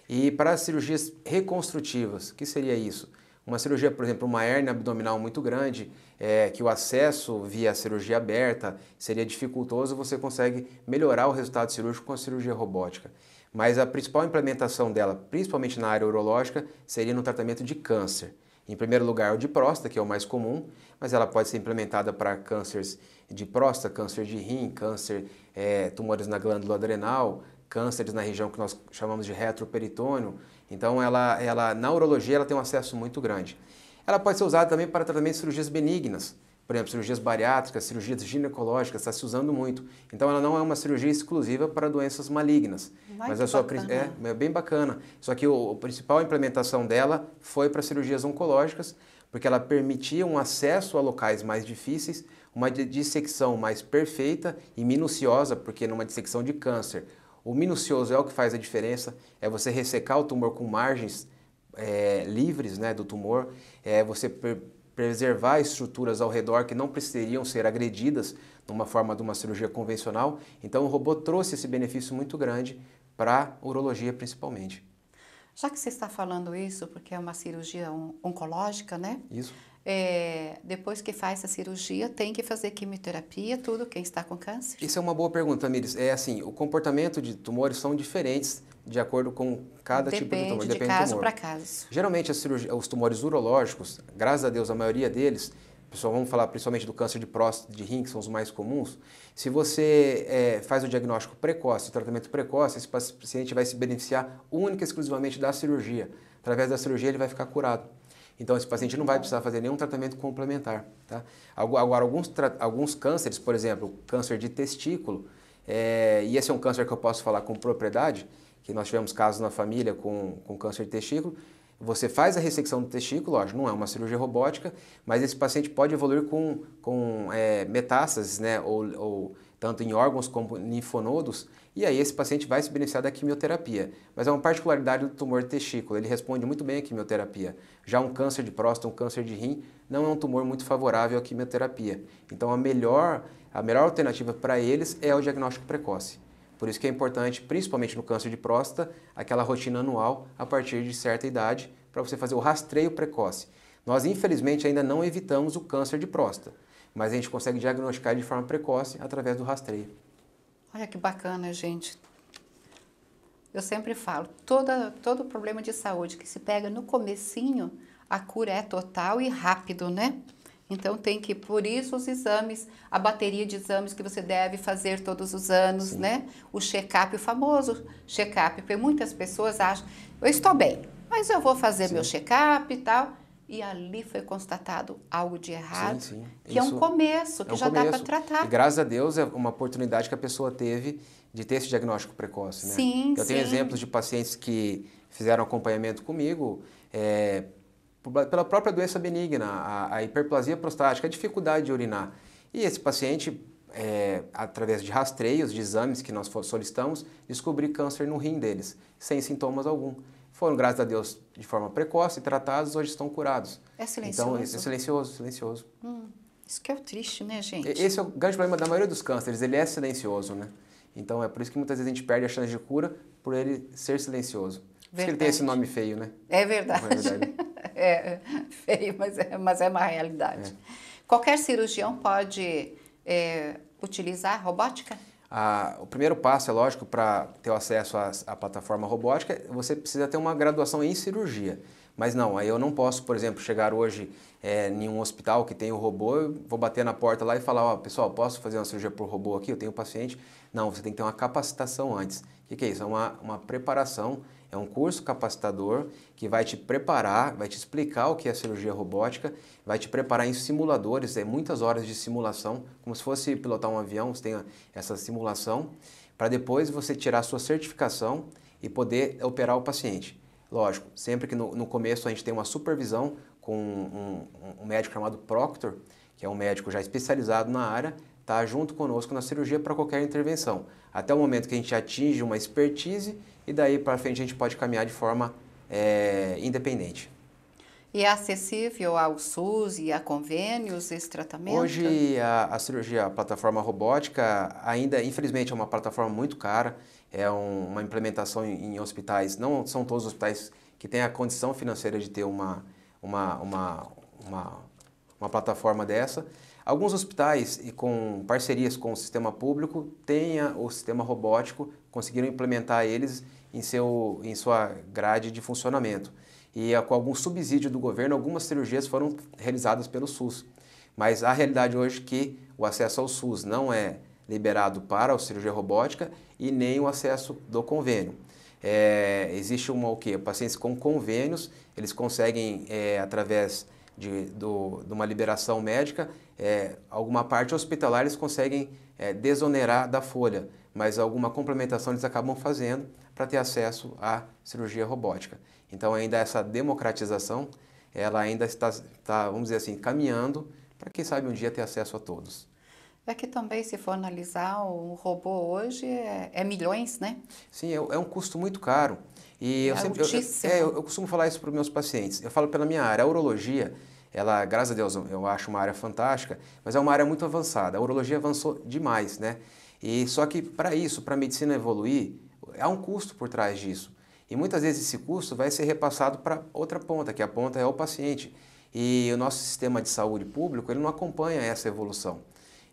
e para as cirurgias reconstrutivas. O que seria isso? Uma cirurgia, por exemplo, uma hernia abdominal muito grande, é, que o acesso via cirurgia aberta seria dificultoso, você consegue melhorar o resultado cirúrgico com a cirurgia robótica. Mas a principal implementação dela, principalmente na área urológica, seria no tratamento de câncer. Em primeiro lugar, o de próstata, que é o mais comum, mas ela pode ser implementada para cânceres de próstata, câncer de rim, câncer, é, tumores na glândula adrenal, cânceres na região que nós chamamos de retroperitônio. Então, ela, ela, na urologia, ela tem um acesso muito grande. Ela pode ser usada também para tratamento de cirurgias benignas, por exemplo, cirurgias bariátricas, cirurgias ginecológicas, está se usando muito. Então, ela não é uma cirurgia exclusiva para doenças malignas. Vai mas é, é, é, bem bacana. Só que o, a principal implementação dela foi para cirurgias oncológicas, porque ela permitia um acesso a locais mais difíceis, uma dissecção mais perfeita e minuciosa, porque numa dissecção de câncer, o minucioso é o que faz a diferença, é você ressecar o tumor com margens é, livres né, do tumor, é você preservar estruturas ao redor que não precisariam ser agredidas numa forma de uma cirurgia convencional. Então o robô trouxe esse benefício muito grande para a urologia principalmente. Já que você está falando isso, porque é uma cirurgia oncológica, né? Isso. É, depois que faz a cirurgia, tem que fazer quimioterapia, tudo, quem está com câncer? Isso é uma boa pergunta, Mires. É assim, o comportamento de tumores são diferentes de acordo com cada depende tipo de tumor. Depende de caso para caso. Geralmente, os tumores urológicos, graças a Deus, a maioria deles, pessoal, vamos falar principalmente do câncer de próstata de rim, que são os mais comuns, se você é, faz o diagnóstico precoce, o tratamento precoce, esse paciente vai se beneficiar única e exclusivamente da cirurgia. Através da cirurgia, ele vai ficar curado. Então, esse paciente não vai precisar fazer nenhum tratamento complementar. Tá? Agora, alguns, alguns cânceres, por exemplo, câncer de testículo, é, e esse é um câncer que eu posso falar com propriedade, que nós tivemos casos na família com, com câncer de testículo, você faz a ressecção do testículo, lógico, não é uma cirurgia robótica, mas esse paciente pode evoluir com, com é, metástases, né, ou, ou, tanto em órgãos como em linfonodos, e aí esse paciente vai se beneficiar da quimioterapia. Mas é uma particularidade do tumor de testículo, ele responde muito bem à quimioterapia. Já um câncer de próstata, um câncer de rim, não é um tumor muito favorável à quimioterapia. Então a melhor, a melhor alternativa para eles é o diagnóstico precoce. Por isso que é importante, principalmente no câncer de próstata, aquela rotina anual a partir de certa idade para você fazer o rastreio precoce. Nós, infelizmente, ainda não evitamos o câncer de próstata, mas a gente consegue diagnosticar de forma precoce através do rastreio. Olha que bacana, gente. Eu sempre falo, toda, todo problema de saúde que se pega no comecinho, a cura é total e rápido, né? Então tem que, por isso os exames, a bateria de exames que você deve fazer todos os anos, Sim. né? O check-up, o famoso check-up, porque muitas pessoas acham, eu estou bem, mas eu vou fazer Sim. meu check-up e tal. E ali foi constatado algo de errado, sim, sim. que Isso é um começo, é que é um já começo. dá para tratar. E graças a Deus é uma oportunidade que a pessoa teve de ter esse diagnóstico precoce. Né? Sim, Eu tenho exemplos de pacientes que fizeram acompanhamento comigo, é, pela própria doença benigna, a, a hiperplasia prostática, a dificuldade de urinar. E esse paciente, é, através de rastreios, de exames que nós solicitamos, descobri câncer no rim deles, sem sintomas algum. Foram, graças a Deus, de forma precoce, tratados, hoje estão curados. É silencioso. Então, é silencioso, silencioso. Hum, isso que é o triste, né, gente? Esse é o grande problema da maioria dos cânceres, ele é silencioso, né? Então, é por isso que muitas vezes a gente perde a chance de cura por ele ser silencioso. Verdade. Por isso que ele tem esse nome feio, né? É verdade. É verdade. é feio, mas é, mas é uma realidade. É. Qualquer cirurgião pode é, utilizar robótica? Ah, o primeiro passo, é lógico, para ter acesso à, à, plataforma robótica, você precisa ter uma graduação em cirurgia. Mas não, aí eu não posso, por exemplo, chegar hoje é, em um hospital que tem o robô, vou bater na porta lá e falar, ó, oh, pessoal, posso fazer uma cirurgia por robô aqui? Eu tenho um paciente. Não, você tem que ter uma capacitação antes. O que, que é isso? É uma, uma preparação é um curso capacitador que vai te preparar, vai te explicar o que é cirurgia robótica, vai te preparar em simuladores, é muitas horas de simulação, como se fosse pilotar um avião, você tem essa simulação, para depois você tirar a sua certificação e poder operar o paciente. Lógico, sempre que no, no começo a gente tem uma supervisão com um, um, um médico chamado Proctor, que é um médico já especializado na área, está junto conosco na cirurgia para qualquer intervenção. Até o momento que a gente atinge uma expertise e daí para frente a gente pode caminhar de forma é, independente. E é acessível ao SUS e a convênios esse tratamento? Hoje a, a, cirurgia, a plataforma robótica, ainda infelizmente é uma plataforma muito cara, é um, uma implementação em, em, hospitais, não são todos os hospitais que têm a condição financeira de ter uma, uma, uma, uma, uma plataforma dessa, Alguns hospitais, e com parcerias com o sistema público, têm o sistema robótico, conseguiram implementar eles em, seu, em sua grade de funcionamento. E ah, com algum subsídio do governo, algumas cirurgias foram realizadas pelo SUS. Mas a realidade hoje é que o acesso ao SUS não é liberado para a cirurgia robótica e nem o acesso do convênio. É, existe uma o quê? Pacientes com convênios, eles conseguem, é, através de, do, de uma liberação médica, é, alguma parte hospitalar eles conseguem é, desonerar da folha, mas alguma complementação eles acabam fazendo para ter acesso à cirurgia robótica. Então ainda essa democratização, ela ainda está, está vamos dizer assim, caminhando para quem sabe um dia ter acesso a todos. É que também, se for analisar, o robô hoje é, é milhões, né? Sim, é, é, um custo muito caro. E é eu sempre, é, eu, eu, costumo falar isso para os meus pacientes. Eu falo pela minha área, a urologia, ela, graças a Deus, eu acho uma área fantástica, mas é uma área muito avançada. A urologia avançou demais, né? E só que para isso, para a medicina evoluir, há um custo por trás disso. E muitas vezes esse custo vai ser repassado para outra ponta, que a ponta é o paciente. E o nosso sistema de saúde público ele não acompanha essa evolução.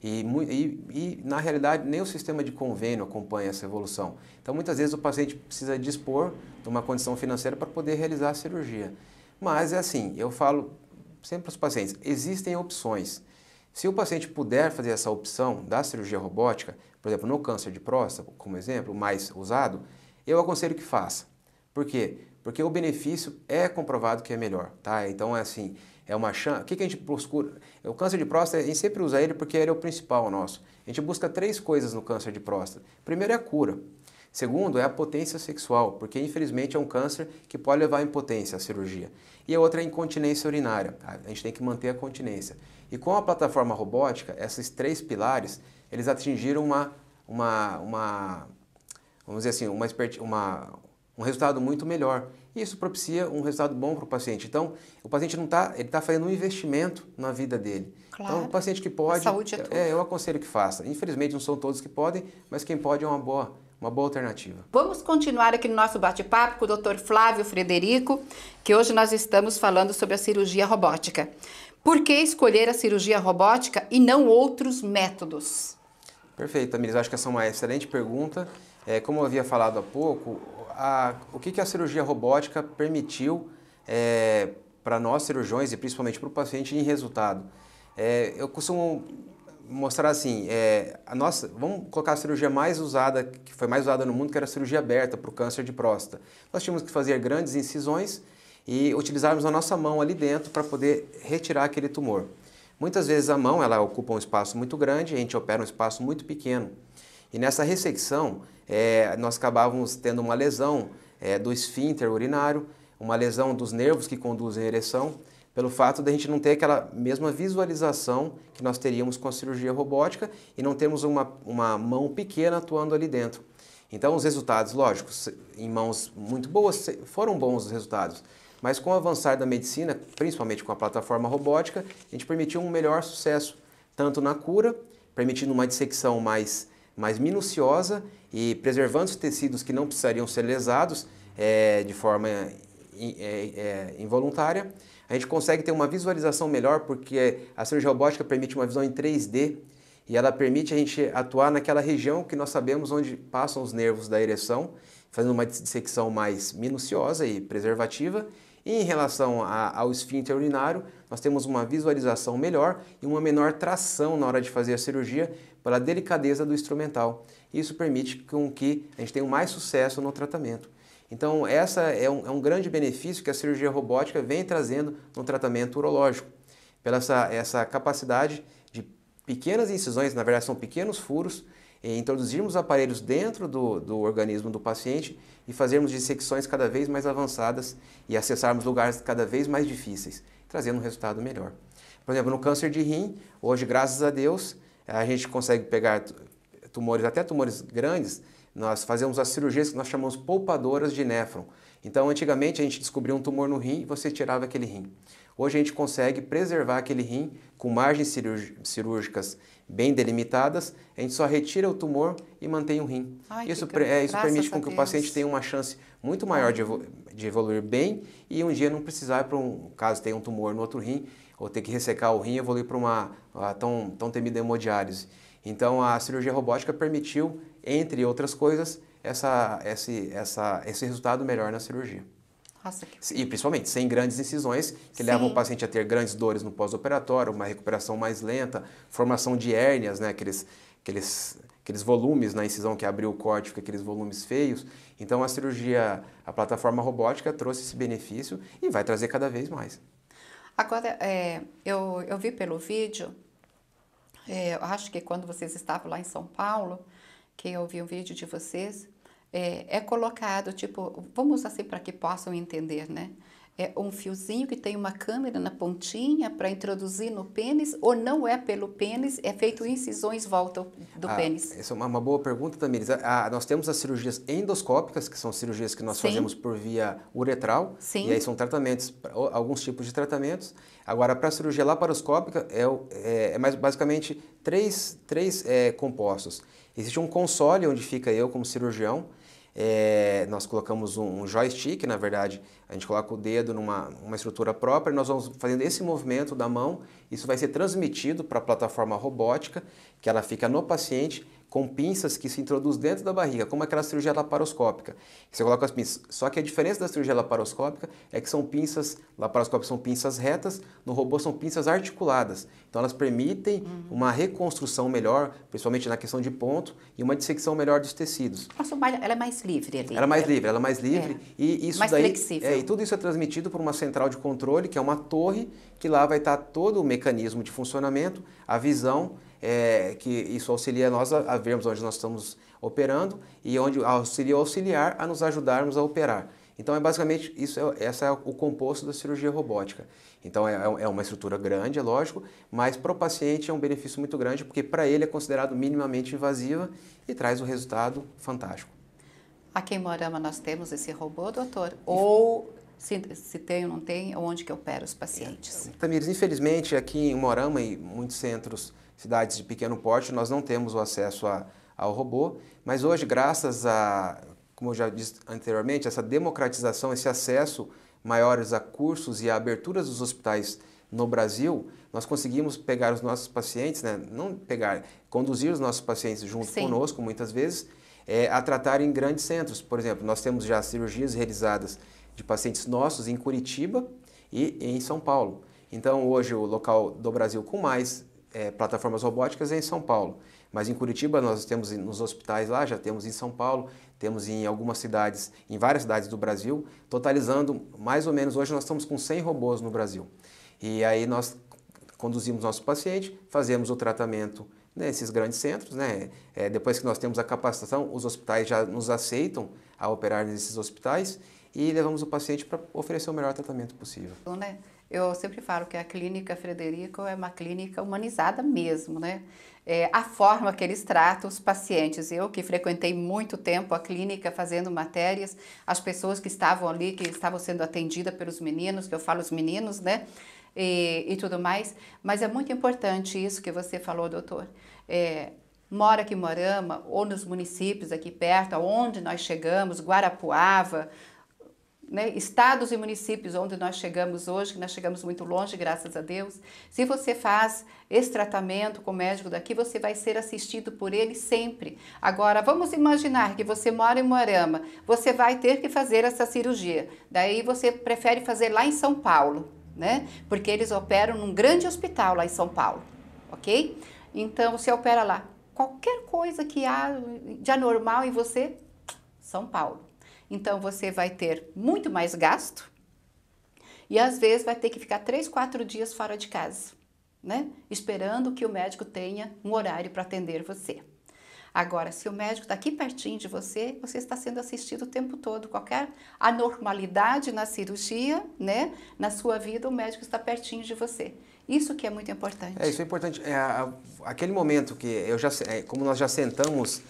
E, e, e, na realidade, nem o sistema de convênio acompanha essa evolução. Então, muitas vezes, o paciente precisa dispor de uma condição financeira para poder realizar a cirurgia. Mas é assim: eu falo sempre para os pacientes, existem opções. Se o paciente puder fazer essa opção da cirurgia robótica, por exemplo, no câncer de próstata, como exemplo, mais usado, eu aconselho que faça. Por quê? Porque o benefício é comprovado que é melhor, tá? Então, é assim, é uma chance... O que, que a gente procura? O câncer de próstata, a gente sempre usa ele porque ele é o principal nosso. A gente busca três coisas no câncer de próstata. Primeiro é a cura. Segundo, é a potência sexual, porque infelizmente é um câncer que pode levar à impotência, à cirurgia. E a outra é a incontinência urinária, ah, a gente tem que manter a continência. E com a plataforma robótica, esses três pilares, eles atingiram uma, uma, uma vamos dizer assim, uma, uma, um resultado muito melhor. E isso propicia um resultado bom para o paciente. Então, o paciente não está, ele está fazendo um investimento na vida dele. Então, claro. Então, o paciente que pode, a saúde é, é, tudo. é, eu aconselho que faça. Infelizmente, não são todos que podem, mas quem pode é uma boa uma boa alternativa. Vamos continuar aqui no nosso bate-papo com o Dr. Flávio Frederico, que hoje nós estamos falando sobre a cirurgia robótica. Por que escolher a cirurgia robótica e não outros métodos? Perfeito, Amiris, Acho que essa é uma excelente pergunta. É, como eu havia falado há pouco, a, o que, que, a cirurgia robótica permitiu é, para nós cirurgiões e principalmente para o paciente em resultado? É, eu costumo mostrar assim, é, a nossa, vamos colocar a cirurgia mais usada, que foi mais usada no mundo, que era a cirurgia aberta para o câncer de próstata. Nós tínhamos que fazer grandes incisões e utilizarmos a nossa mão ali dentro para poder retirar aquele tumor. Muitas vezes a mão ela ocupa um espaço muito grande, a gente opera um espaço muito pequeno. E nessa ressecção, é, nós acabávamos tendo uma lesão é, do esfíncter urinário, uma lesão dos nervos que conduzem à ereção, pelo fato de a gente não ter aquela mesma visualização que nós teríamos com a cirurgia robótica e não temos uma, uma mão pequena atuando ali dentro. Então, os resultados, lógico, em mãos muito boas, foram bons os resultados. Mas com o avançar da medicina, principalmente com a plataforma robótica, a gente permitiu um melhor sucesso, tanto na cura, permitindo uma dissecção mais, mais minuciosa e preservando os tecidos que não precisariam ser lesados é, de forma é, é, involuntária, a gente consegue ter uma visualização melhor porque a cirurgia robótica permite uma visão em 3D e ela permite a gente atuar naquela região que nós sabemos onde passam os nervos da ereção, fazendo uma dissecção mais minuciosa e preservativa. E em relação a, ao esfíncter urinário, nós temos uma visualização melhor e uma menor tração na hora de fazer a cirurgia pela delicadeza do instrumental. Isso permite com que a gente tenha mais sucesso no tratamento. Então, essa é um, é um grande benefício que a cirurgia robótica vem trazendo no tratamento urológico, pela essa, essa capacidade de pequenas incisões, na verdade são pequenos furos, e é, introduzirmos aparelhos dentro do, do organismo do paciente e fazermos dissecções cada vez mais avançadas e acessarmos lugares cada vez mais difíceis, trazendo um resultado melhor. Por exemplo, no câncer de rim, hoje, graças a Deus, a gente consegue pegar tumores, até tumores grandes, nós fazemos as cirurgias que nós chamamos poupadoras de néfron. Então, antigamente a gente descobria um tumor no rim e você tirava aquele rim. Hoje a gente consegue preservar aquele rim com margens cirúrgicas bem delimitadas, a gente só retira o tumor e mantém o rim. Ai, isso, é, isso permite com que Deus. o paciente tenha uma chance muito maior de, evolu de evoluir bem e um dia não precisar, para um, caso tenha um tumor no outro rim, ou ter que ressecar o rim e evoluir para uma tão, tão temida hemodiálise. Então a cirurgia robótica permitiu, entre outras coisas, essa, esse, essa, esse resultado melhor na cirurgia. Nossa, que... E principalmente sem grandes incisões, que Sim. levam o paciente a ter grandes dores no pós-operatório, uma recuperação mais lenta, formação de hérnias, né? aqueles, aqueles, aqueles volumes na incisão que abriu o corte, fica aqueles volumes feios. Então a cirurgia, a plataforma robótica trouxe esse benefício e vai trazer cada vez mais. Agora, é, eu, eu vi pelo vídeo é, acho que quando vocês estavam lá em São Paulo, que eu vi um vídeo de vocês, é, é colocado, tipo, vamos assim para que possam entender, né? é um fiozinho que tem uma câmera na pontinha para introduzir no pênis ou não é pelo pênis, é feito incisões volta do ah, pênis? Essa é uma, uma boa pergunta, Tamiris. Ah, nós temos as cirurgias endoscópicas, que são cirurgias que nós Sim. fazemos por via uretral. Sim. E aí são tratamentos, alguns tipos de tratamentos. Agora, para a cirurgia laparoscópica, é, é, é mais, basicamente três, três é, compostos. Existe um console onde fica eu como cirurgião, é, nós colocamos um, um, joystick, na verdade, a gente coloca o dedo numa uma estrutura própria, nós vamos fazendo esse movimento da mão, isso vai ser transmitido para a plataforma robótica, que ela fica no paciente, com pinças que se introduz dentro da barriga, como aquela cirurgia laparoscópica. Você coloca as pinças. Só que a diferença da cirurgia laparoscópica é que são pinças, laparoscópicas são pinças retas, no robô são pinças articuladas. Então elas permitem uhum. uma reconstrução melhor, principalmente na questão de ponto, e uma dissecção melhor dos tecidos. Nossa, ela é mais livre ali. Ela é mais livre, ela é mais livre. É. E isso mais daí, flexível. É, e tudo isso é transmitido por uma central de controle, que é uma torre, que lá vai estar todo o mecanismo de funcionamento, a visão é, que isso auxilia nós a, a vermos onde nós estamos operando e onde auxilia o auxiliar a nos ajudarmos a operar. Então é basicamente isso, é, essa é o composto da cirurgia robótica. Então é, é, é, uma estrutura grande, é lógico, mas para o paciente é um benefício muito grande porque para ele é considerado minimamente invasiva e traz um resultado fantástico. Aqui em Morama nós temos esse robô, doutor? Ou se, se tem ou não tem, onde que opera os pacientes? Então, Tamires, infelizmente aqui em Morama e muitos centros cidades de pequeno porte, nós não temos o acesso a, ao robô, mas hoje, graças a, como eu já disse anteriormente, essa democratização, esse acesso maiores a cursos e a aberturas dos hospitais no Brasil, nós conseguimos pegar os nossos pacientes, né? não pegar, conduzir os nossos pacientes junto Sim. conosco, muitas vezes, é, a tratar em grandes centros. Por exemplo, nós temos já cirurgias realizadas de pacientes nossos em Curitiba e em São Paulo. Então, hoje, o local do Brasil com mais é, plataformas robóticas é em São Paulo. Mas em Curitiba nós temos nos hospitais lá, já temos em São Paulo, temos em algumas cidades, em várias cidades do Brasil, totalizando mais ou menos, hoje nós estamos com 100 robôs no Brasil. E aí nós conduzimos nosso paciente, fazemos o tratamento nesses grandes centros, né? É, depois que nós temos a capacitação, os hospitais já nos aceitam a operar nesses hospitais e levamos o paciente para oferecer o melhor tratamento possível. Bom, né? Eu sempre falo que a clínica Frederico é uma clínica humanizada mesmo, né? É, a forma que eles tratam os pacientes. Eu que frequentei muito tempo a clínica fazendo matérias, as pessoas que estavam ali, que estavam sendo atendidas pelos meninos, que eu falo os meninos, né? E, e tudo mais. Mas é muito importante isso que você falou, doutor. É, mora aqui em Morama, ou nos municípios aqui perto, aonde nós chegamos, Guarapuava, né, estados e municípios onde nós chegamos hoje, que nós chegamos muito longe, graças a Deus. Se você faz esse tratamento com o médico daqui, você vai ser assistido por ele sempre. Agora, vamos imaginar que você mora em Moarama, você vai ter que fazer essa cirurgia. Daí você prefere fazer lá em São Paulo, né? Porque eles operam num grande hospital lá em São Paulo, ok? Então você opera lá. Qualquer coisa que há de anormal em você, São Paulo. Então você vai ter muito mais gasto e às vezes vai ter que ficar três, quatro dias fora de casa, né? Esperando que o médico tenha um horário para atender você. Agora, se o médico está aqui pertinho de você, você está sendo assistido o tempo todo. Qualquer anormalidade na cirurgia, né? Na sua vida, o médico está pertinho de você. Isso que é muito importante. É, isso é importante. É, aquele momento que eu já, é, como nós já sentamos,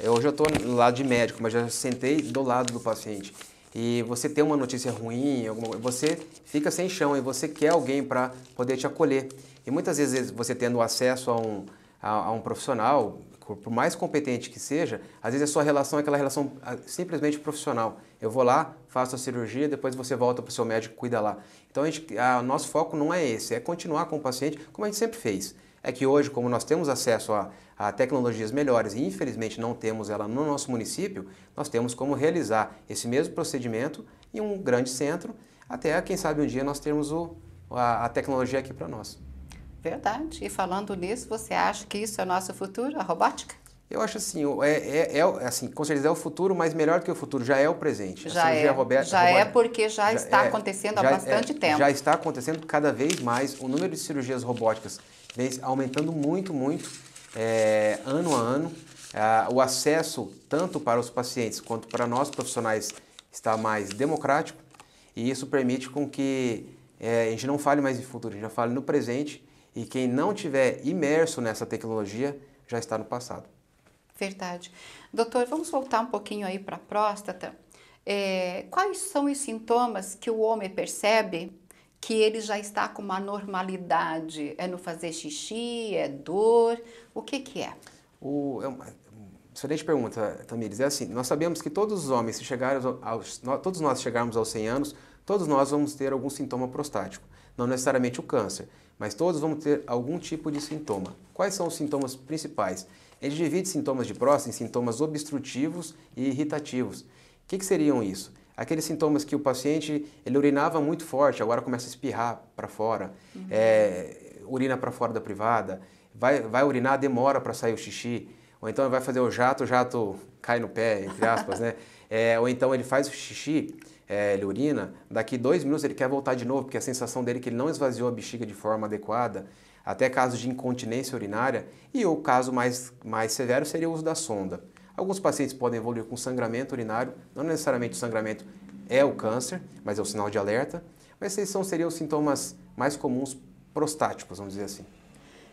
eu, hoje eu estou no lado de médico, mas já sentei do lado do paciente. E você tem uma notícia ruim, alguma, você fica sem chão e você quer alguém para poder te acolher. E muitas vezes você tendo acesso a um, a, a um profissional, por mais competente que seja, às vezes a sua relação é aquela relação ah, simplesmente profissional. Eu vou lá, faça a cirurgia, depois você volta para o seu médico cuida lá. Então, a gente, a, o nosso foco não é esse, é continuar com o paciente como a gente sempre fez. É que hoje, como nós temos acesso a, a tecnologias melhores e infelizmente não temos ela no nosso município, nós temos como realizar esse mesmo procedimento em um grande centro, até quem sabe um dia nós termos o, a, a tecnologia aqui para nós. Verdade. E falando nisso, você acha que isso é o nosso futuro, a robótica? Eu acho assim, é, é, é, assim, com certeza é o futuro, mas melhor que o futuro, já é o presente. Já assim, é, Roberta, já Roberta, é porque já, já está é, acontecendo já há é, bastante é, tempo. Já está acontecendo cada vez mais, o número de cirurgias robóticas vem aumentando muito, muito, é, ano a ano. Ah, o acesso, tanto para os pacientes quanto para nós profissionais, está mais democrático e isso permite com que a gente não fale mais em futuro, a gente já fale no presente e quem não tiver imerso nessa tecnologia já está no passado. Verdade. Doutor, vamos voltar um pouquinho aí para a próstata. É, quais são os sintomas que o homem percebe que ele já está com uma normalidade? É no fazer xixi? É dor? O que que é? O, é uma excelente pergunta, Tamires. É assim, nós sabemos que todos os homens, se chegarmos aos, todos nós chegarmos aos 100 anos, todos nós vamos ter algum sintoma prostático. Não necessariamente o câncer, mas todos vamos ter algum tipo de sintoma. Quais são os sintomas principais? Ele divide sintomas de próstata em sintomas obstrutivos e irritativos. O que, que seriam isso? Aqueles sintomas que o paciente ele urinava muito forte, agora começa a espirrar para fora, uhum. é, urina para fora da privada, vai, vai urinar, demora para sair o xixi, ou então ele vai fazer o jato, o jato cai no pé, entre aspas, né? É, ou então ele faz o xixi, é, ele urina, daqui dois minutos ele quer voltar de novo, porque a sensação dele é que ele não esvaziou a bexiga de forma adequada até casos de incontinência urinária, e o caso mais, mais severo seria o uso da sonda. Alguns pacientes podem evoluir com sangramento urinário, não necessariamente o sangramento é o câncer, mas é o sinal de alerta, mas esses são, seriam os sintomas mais comuns prostáticos, vamos dizer assim.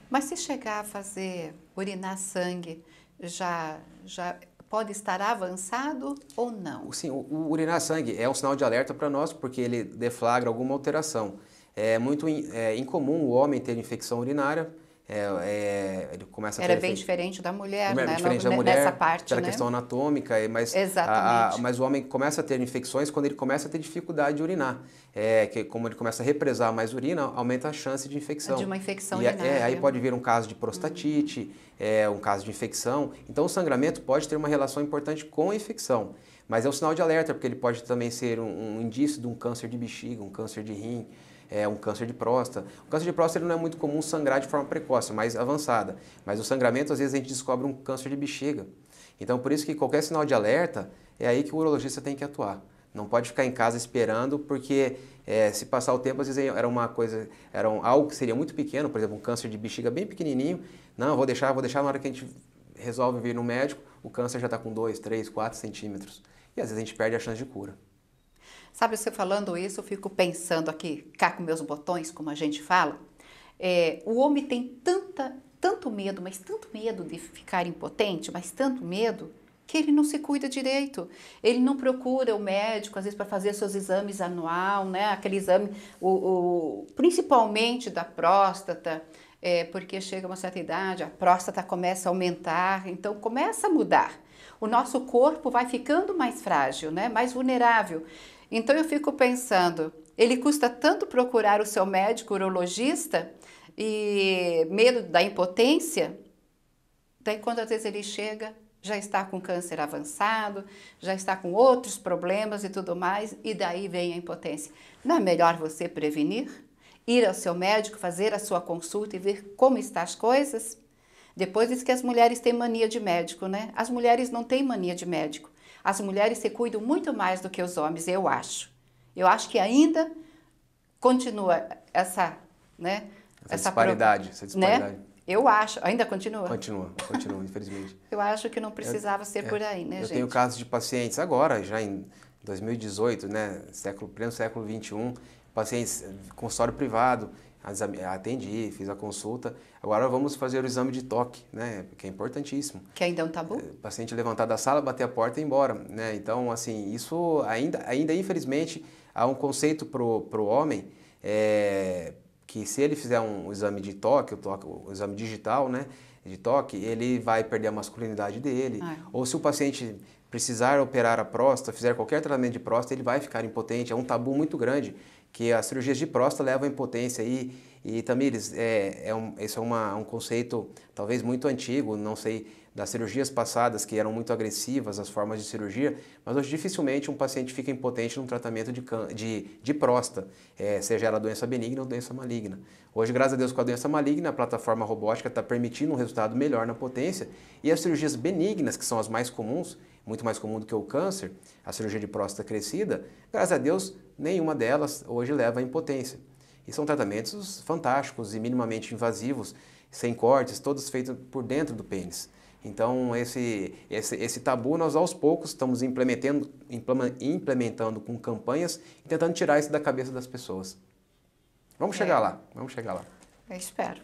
Mas se chegar a fazer urinar sangue, já, já pode estar avançado ou não? Sim, o, o urinar sangue é um sinal de alerta para nós, porque ele deflagra alguma alteração. É muito in, é, incomum o homem ter infecção urinária. É, é ele começa Era bem diferente da mulher, né? Diferente no, da mulher, nessa parte, pela né? questão anatômica, é, mas, Exatamente. A, mas o homem começa a ter infecções quando ele começa a ter dificuldade de urinar. É, que como ele começa a represar mais urina, aumenta a chance de infecção. De uma infecção e, é, urinária. É, aí pode vir um caso de prostatite, uhum. é, um caso de infecção. Então o sangramento pode ter uma relação importante com a infecção. Mas é um sinal de alerta, porque ele pode também ser um, um indício de um câncer de bexiga, um câncer de rim, é, um câncer de próstata. O câncer de próstata não é muito comum sangrar de forma precoce, é mais avançada. Mas o sangramento, às vezes, a gente descobre um câncer de bexiga. Então, por isso que qualquer sinal de alerta, é aí que o urologista tem que atuar. Não pode ficar em casa esperando, porque é, se passar o tempo, às vezes era uma coisa, era um, algo que seria muito pequeno, por exemplo, um câncer de bexiga bem pequenininho. Não, vou deixar, vou deixar na hora que a gente resolve vir no médico, o câncer já está com 2, 3, 4 centímetros. E às vezes a gente perde a chance de cura. Sabe, você falando isso, eu fico pensando aqui, cá com meus botões, como a gente fala. É, o homem tem tanta, tanto medo, mas tanto medo de ficar impotente, mas tanto medo que ele não se cuida direito. Ele não procura o médico, às vezes, para fazer seus exames anual, né? Aquele exame, o, o principalmente da próstata, é, porque chega uma certa idade, a próstata começa a aumentar, então começa a mudar. O nosso corpo vai ficando mais frágil, né? Mais vulnerável. Então eu fico pensando, ele custa tanto procurar o seu médico urologista e medo da impotência? Daí quando às vezes ele chega, já está com câncer avançado, já está com outros problemas e tudo mais, e daí vem a impotência. Não é melhor você prevenir? Ir ao seu médico, fazer a sua consulta e ver como estão as coisas? Depois diz que as mulheres têm mania de médico, né? As mulheres não têm mania de médico. As mulheres se cuidam muito mais do que os homens, eu acho. Eu acho que ainda continua essa, né? Essa, essa disparidade, pro... essa disparidade. Né? Eu acho, ainda continua? Continua, continua, infelizmente. Eu acho que não precisava eu, ser é, por aí, né, eu gente? Eu tenho casos de pacientes agora, já em 2018, né, século, pleno século 21, pacientes eh, consultório privado, atendi, fiz a consulta. Agora vamos fazer o exame de toque, né? Que é importantíssimo. Que ainda é um então, tabu? O é, paciente levantar da sala, bater a porta e ir embora, né? Então, assim, isso ainda, ainda infelizmente, há um conceito pro, pro homem é, que se ele fizer um exame de toque, o, toque, o exame digital, né? De toque, ele vai perder a masculinidade dele. Ai. É. Ou se o paciente precisar operar a próstata, fizer qualquer tratamento de próstata, ele vai ficar impotente. É um tabu muito grande que as cirurgias de próstata levam impotência aí. E, e Tamires, é, é um, esse é uma, um conceito talvez muito antigo, não sei, das cirurgias passadas que eram muito agressivas, as formas de cirurgia, mas hoje dificilmente um paciente fica impotente num tratamento de, de, de próstata, é, seja ela doença benigna ou doença maligna. Hoje, graças a Deus, com a doença maligna, a plataforma robótica está permitindo um resultado melhor na potência e as cirurgias benignas, que são as mais comuns, muito mais comum do que o câncer, a cirurgia de próstata crescida, graças a Deus, nenhuma delas hoje leva à impotência. E são tratamentos fantásticos e minimamente invasivos, sem cortes, todos feitos por dentro do pênis. Então, esse, esse, esse tabu nós aos poucos estamos implementando, implementando com campanhas e tentando tirar isso da cabeça das pessoas. Vamos é. chegar lá, vamos chegar lá. Eu espero.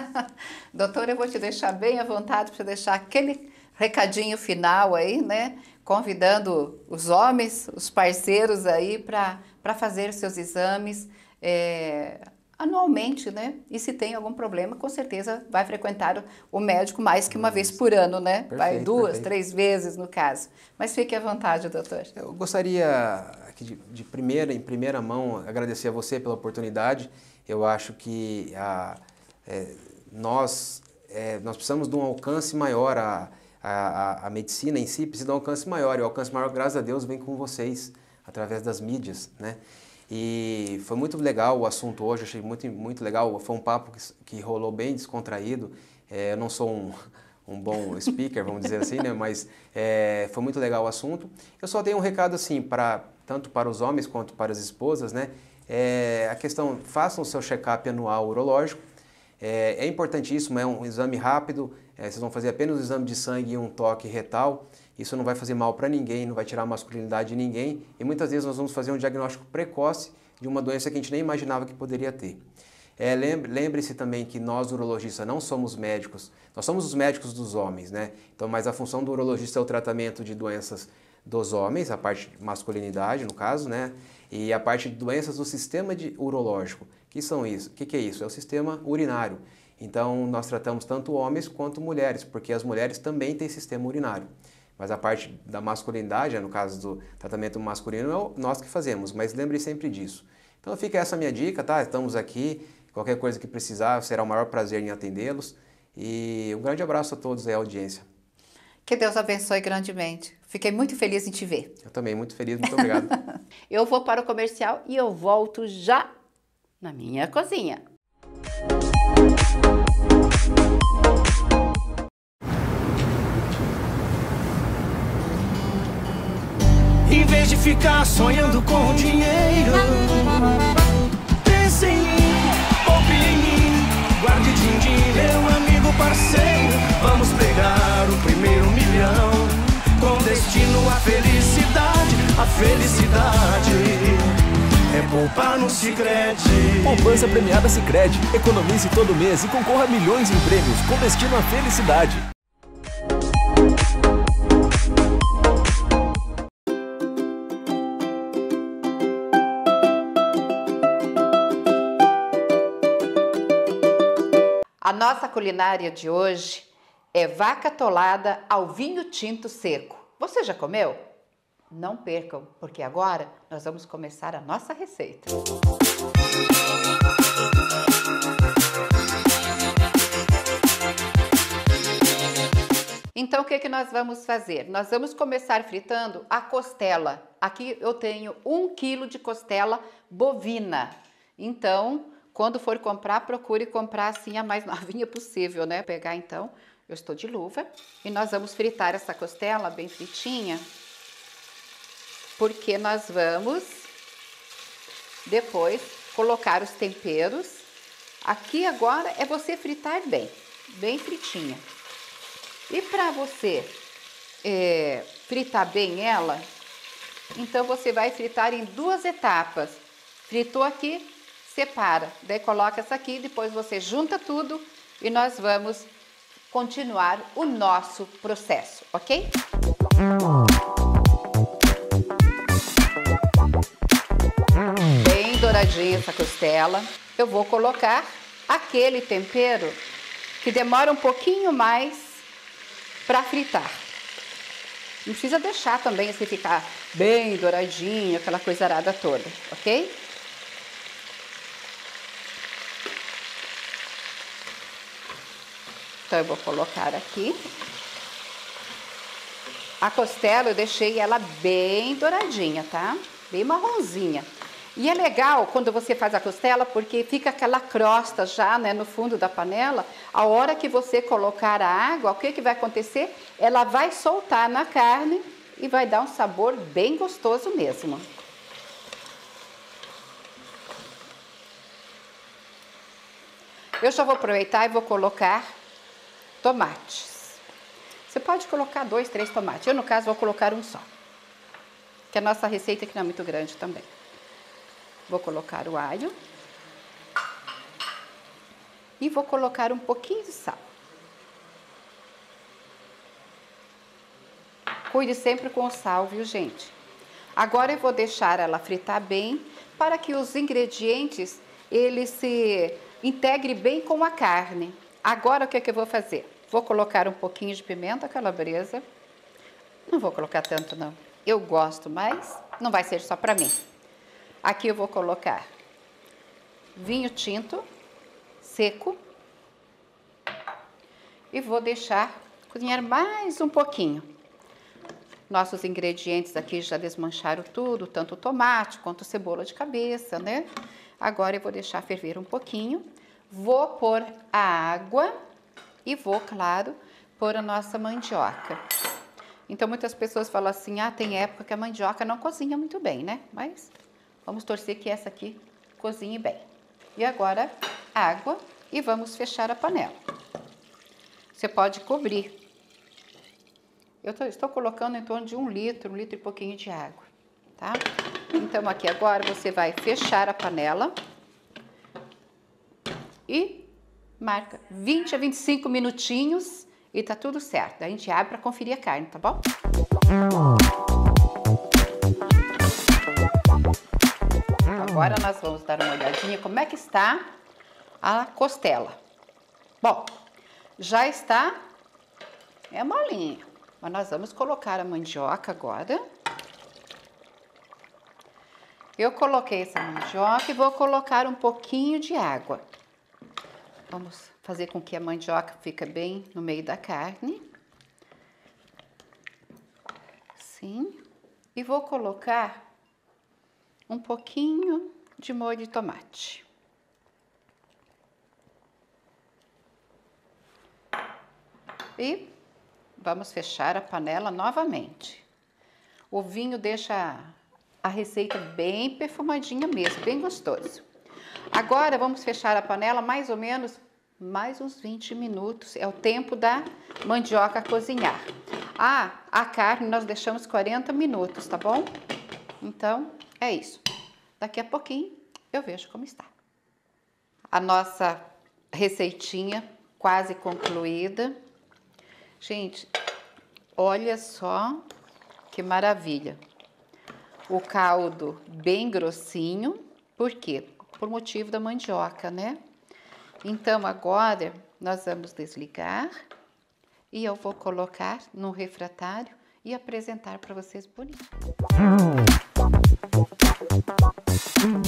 Doutora, eu vou te deixar bem à vontade para deixar aquele recadinho final aí, né? Convidando os homens, os parceiros aí para fazer seus exames é, anualmente, né? E se tem algum problema, com certeza vai frequentar o médico mais que uma vez por ano, né? Perfeito, vai duas, perfeito. três vezes no caso. Mas fique à vontade, doutor. Eu gostaria de, de primeira, em primeira mão, agradecer a você pela oportunidade. Eu acho que a, é, nós, é, nós precisamos de um alcance maior a a, a, a, medicina em si precisa de um alcance maior. E o alcance maior, graças a Deus, vem com vocês, através das mídias, né? E foi muito legal o assunto hoje, achei muito, muito legal. Foi um papo que, que rolou bem descontraído. É, eu não sou um, um bom speaker, vamos dizer assim, né? Mas é, foi muito legal o assunto. Eu só tenho um recado assim para tanto para os homens quanto para as esposas, né? É, a questão façam o seu check-up anual urológico. É, é importantíssimo, é um exame rápido, é, vocês vão fazer apenas o exame de sangue e um toque retal, isso não vai fazer mal para ninguém, não vai tirar a masculinidade de ninguém e muitas vezes nós vamos fazer um diagnóstico precoce de uma doença que a gente nem imaginava que poderia ter. É, Lembre-se também que nós, urologistas, não somos médicos, nós somos os médicos dos homens, né? Então, mas a função do urologista é o tratamento de doenças dos homens, a parte de masculinidade, no caso, né? E a parte de doenças do sistema de urológico. que são isso? O que, que é isso? É o sistema urinário. Então, nós tratamos tanto homens quanto mulheres, porque as mulheres também têm sistema urinário. Mas a parte da masculinidade, no caso do tratamento masculino, é nós que fazemos, mas lembre sempre disso. Então, fica essa minha dica, tá? Estamos aqui, qualquer coisa que precisar, será o maior prazer em atendê-los. E um grande abraço a todos aí, audiência. Que Deus abençoe grandemente. Fiquei muito feliz em te ver. Eu também, muito feliz, muito obrigado. eu vou para o comercial e eu volto já na minha cozinha. vez de ficar sonhando com dinheiro. Pense em mim, poupe em mim, guarde din-din, meu amigo parceiro. Vamos pegar o primeiro milhão, com destino à felicidade, a felicidade. É poupar no Sicredi. Poupança premiada Sicredi. Economize todo mês e concorra a milhões em prêmios com destino à felicidade. nossa culinária de hoje é vaca tolada ao vinho tinto seco. Você já comeu? Não percam, porque agora nós vamos começar a nossa receita. Então, o que, é que nós vamos fazer? Nós vamos começar fritando a costela. Aqui eu tenho um quilo de costela bovina. Então, quando for comprar, procure comprar assim a mais novinha possível, né? Pegar então, eu estou de luva e nós vamos fritar essa costela bem fritinha, porque nós vamos depois colocar os temperos. Aqui agora é você fritar bem, bem fritinha. E para você é, fritar bem ela, então você vai fritar em duas etapas. Fritou aqui, separa. Daí coloca essa aqui, depois você junta tudo e nós vamos continuar o nosso processo, ok? Bem douradinha essa costela. Eu vou colocar aquele tempero que demora um pouquinho mais para fritar. Não precisa deixar também assim ficar bem douradinho, aquela coisa arada toda, ok? então eu vou colocar aqui. A costela eu deixei ela bem douradinha, tá? Bem marronzinha. E é legal quando você faz a costela porque fica aquela crosta já né, no fundo da panela. A hora que você colocar a água, o que, que vai acontecer? Ela vai soltar na carne e vai dar um sabor bem gostoso mesmo. Eu já vou aproveitar e vou colocar tomates. Você pode colocar dois, três tomates. Eu, no caso, vou colocar um só. Que a nossa receita aqui não é muito grande também. Vou colocar o alho. E vou colocar um pouquinho de sal. Cuide sempre com o sal, viu, gente? Agora eu vou deixar ela fritar bem para que os ingredientes ele se integrem bem com a carne. Agora o que, é que eu vou fazer? Vou colocar um pouquinho de pimenta calabresa. Não vou colocar tanto não. Eu gosto, mas não vai ser só para mim. Aqui eu vou colocar vinho tinto seco e vou deixar cozinhar mais um pouquinho. Nossos ingredientes aqui já desmancharam tudo, tanto o tomate quanto cebola de cabeça, né? Agora eu vou deixar ferver um pouquinho. Vou pôr a água e vou, claro, pôr a nossa mandioca. Então muitas pessoas falam assim: ah, tem época que a mandioca não cozinha muito bem, né? Mas vamos torcer que essa aqui cozinhe bem. E agora, água e vamos fechar a panela. Você pode cobrir. Eu tô, estou colocando em torno de um litro, um litro e pouquinho de água, tá? Então aqui agora você vai fechar a panela e marca 20 a 25 minutinhos e tá tudo certo. A gente abre para conferir a carne, tá bom? Agora nós vamos dar uma olhadinha como é que está a costela. Bom, já está é molinha, mas nós vamos colocar a mandioca agora. Eu coloquei essa mandioca e vou colocar um pouquinho de água. Vamos fazer com que a mandioca fique bem no meio da carne. Sim. E vou colocar um pouquinho de molho de tomate. E vamos fechar a panela novamente. O vinho deixa a receita bem perfumadinha mesmo, bem gostoso. Agora vamos fechar a panela mais ou menos mais uns 20 minutos, é o tempo da mandioca cozinhar. Ah, a carne nós deixamos 40 minutos, tá bom? Então, é isso. Daqui a pouquinho eu vejo como está. A nossa receitinha quase concluída. Gente, olha só que maravilha. O caldo bem grossinho, por quê? por motivo da mandioca, né? Então, agora nós vamos desligar e eu vou colocar no refratário e apresentar para vocês bonito.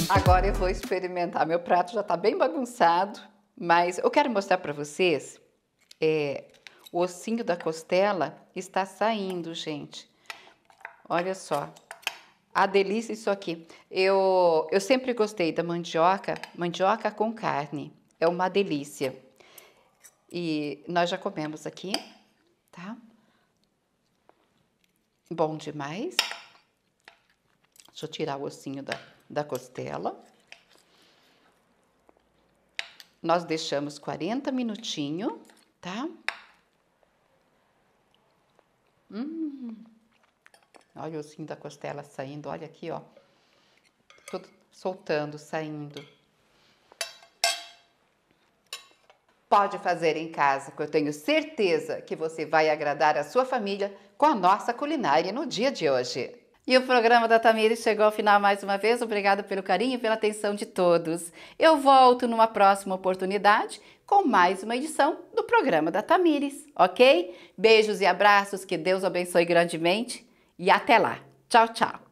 Agora eu vou experimentar. Meu prato já está bem bagunçado, mas eu quero mostrar para vocês. É, o ossinho da costela está saindo, gente. Olha só, a delícia é isso aqui. Eu, eu sempre gostei da mandioca, mandioca com carne. É uma delícia. E nós já comemos aqui, tá? Bom demais. Deixa eu tirar o ossinho da, da costela. Nós deixamos 40 minutinhos, tá? Hum. Olha o ossinho da costela saindo, olha aqui, ó. Tudo soltando, saindo. Pode fazer em casa, que eu tenho certeza que você vai agradar a sua família com a nossa culinária no dia de hoje. E o programa da Tamires chegou ao final mais uma vez. Obrigada pelo carinho e pela atenção de todos. Eu volto numa próxima oportunidade com mais uma edição do programa da Tamires, ok? Beijos e abraços, que Deus abençoe grandemente e até lá. Tchau, tchau.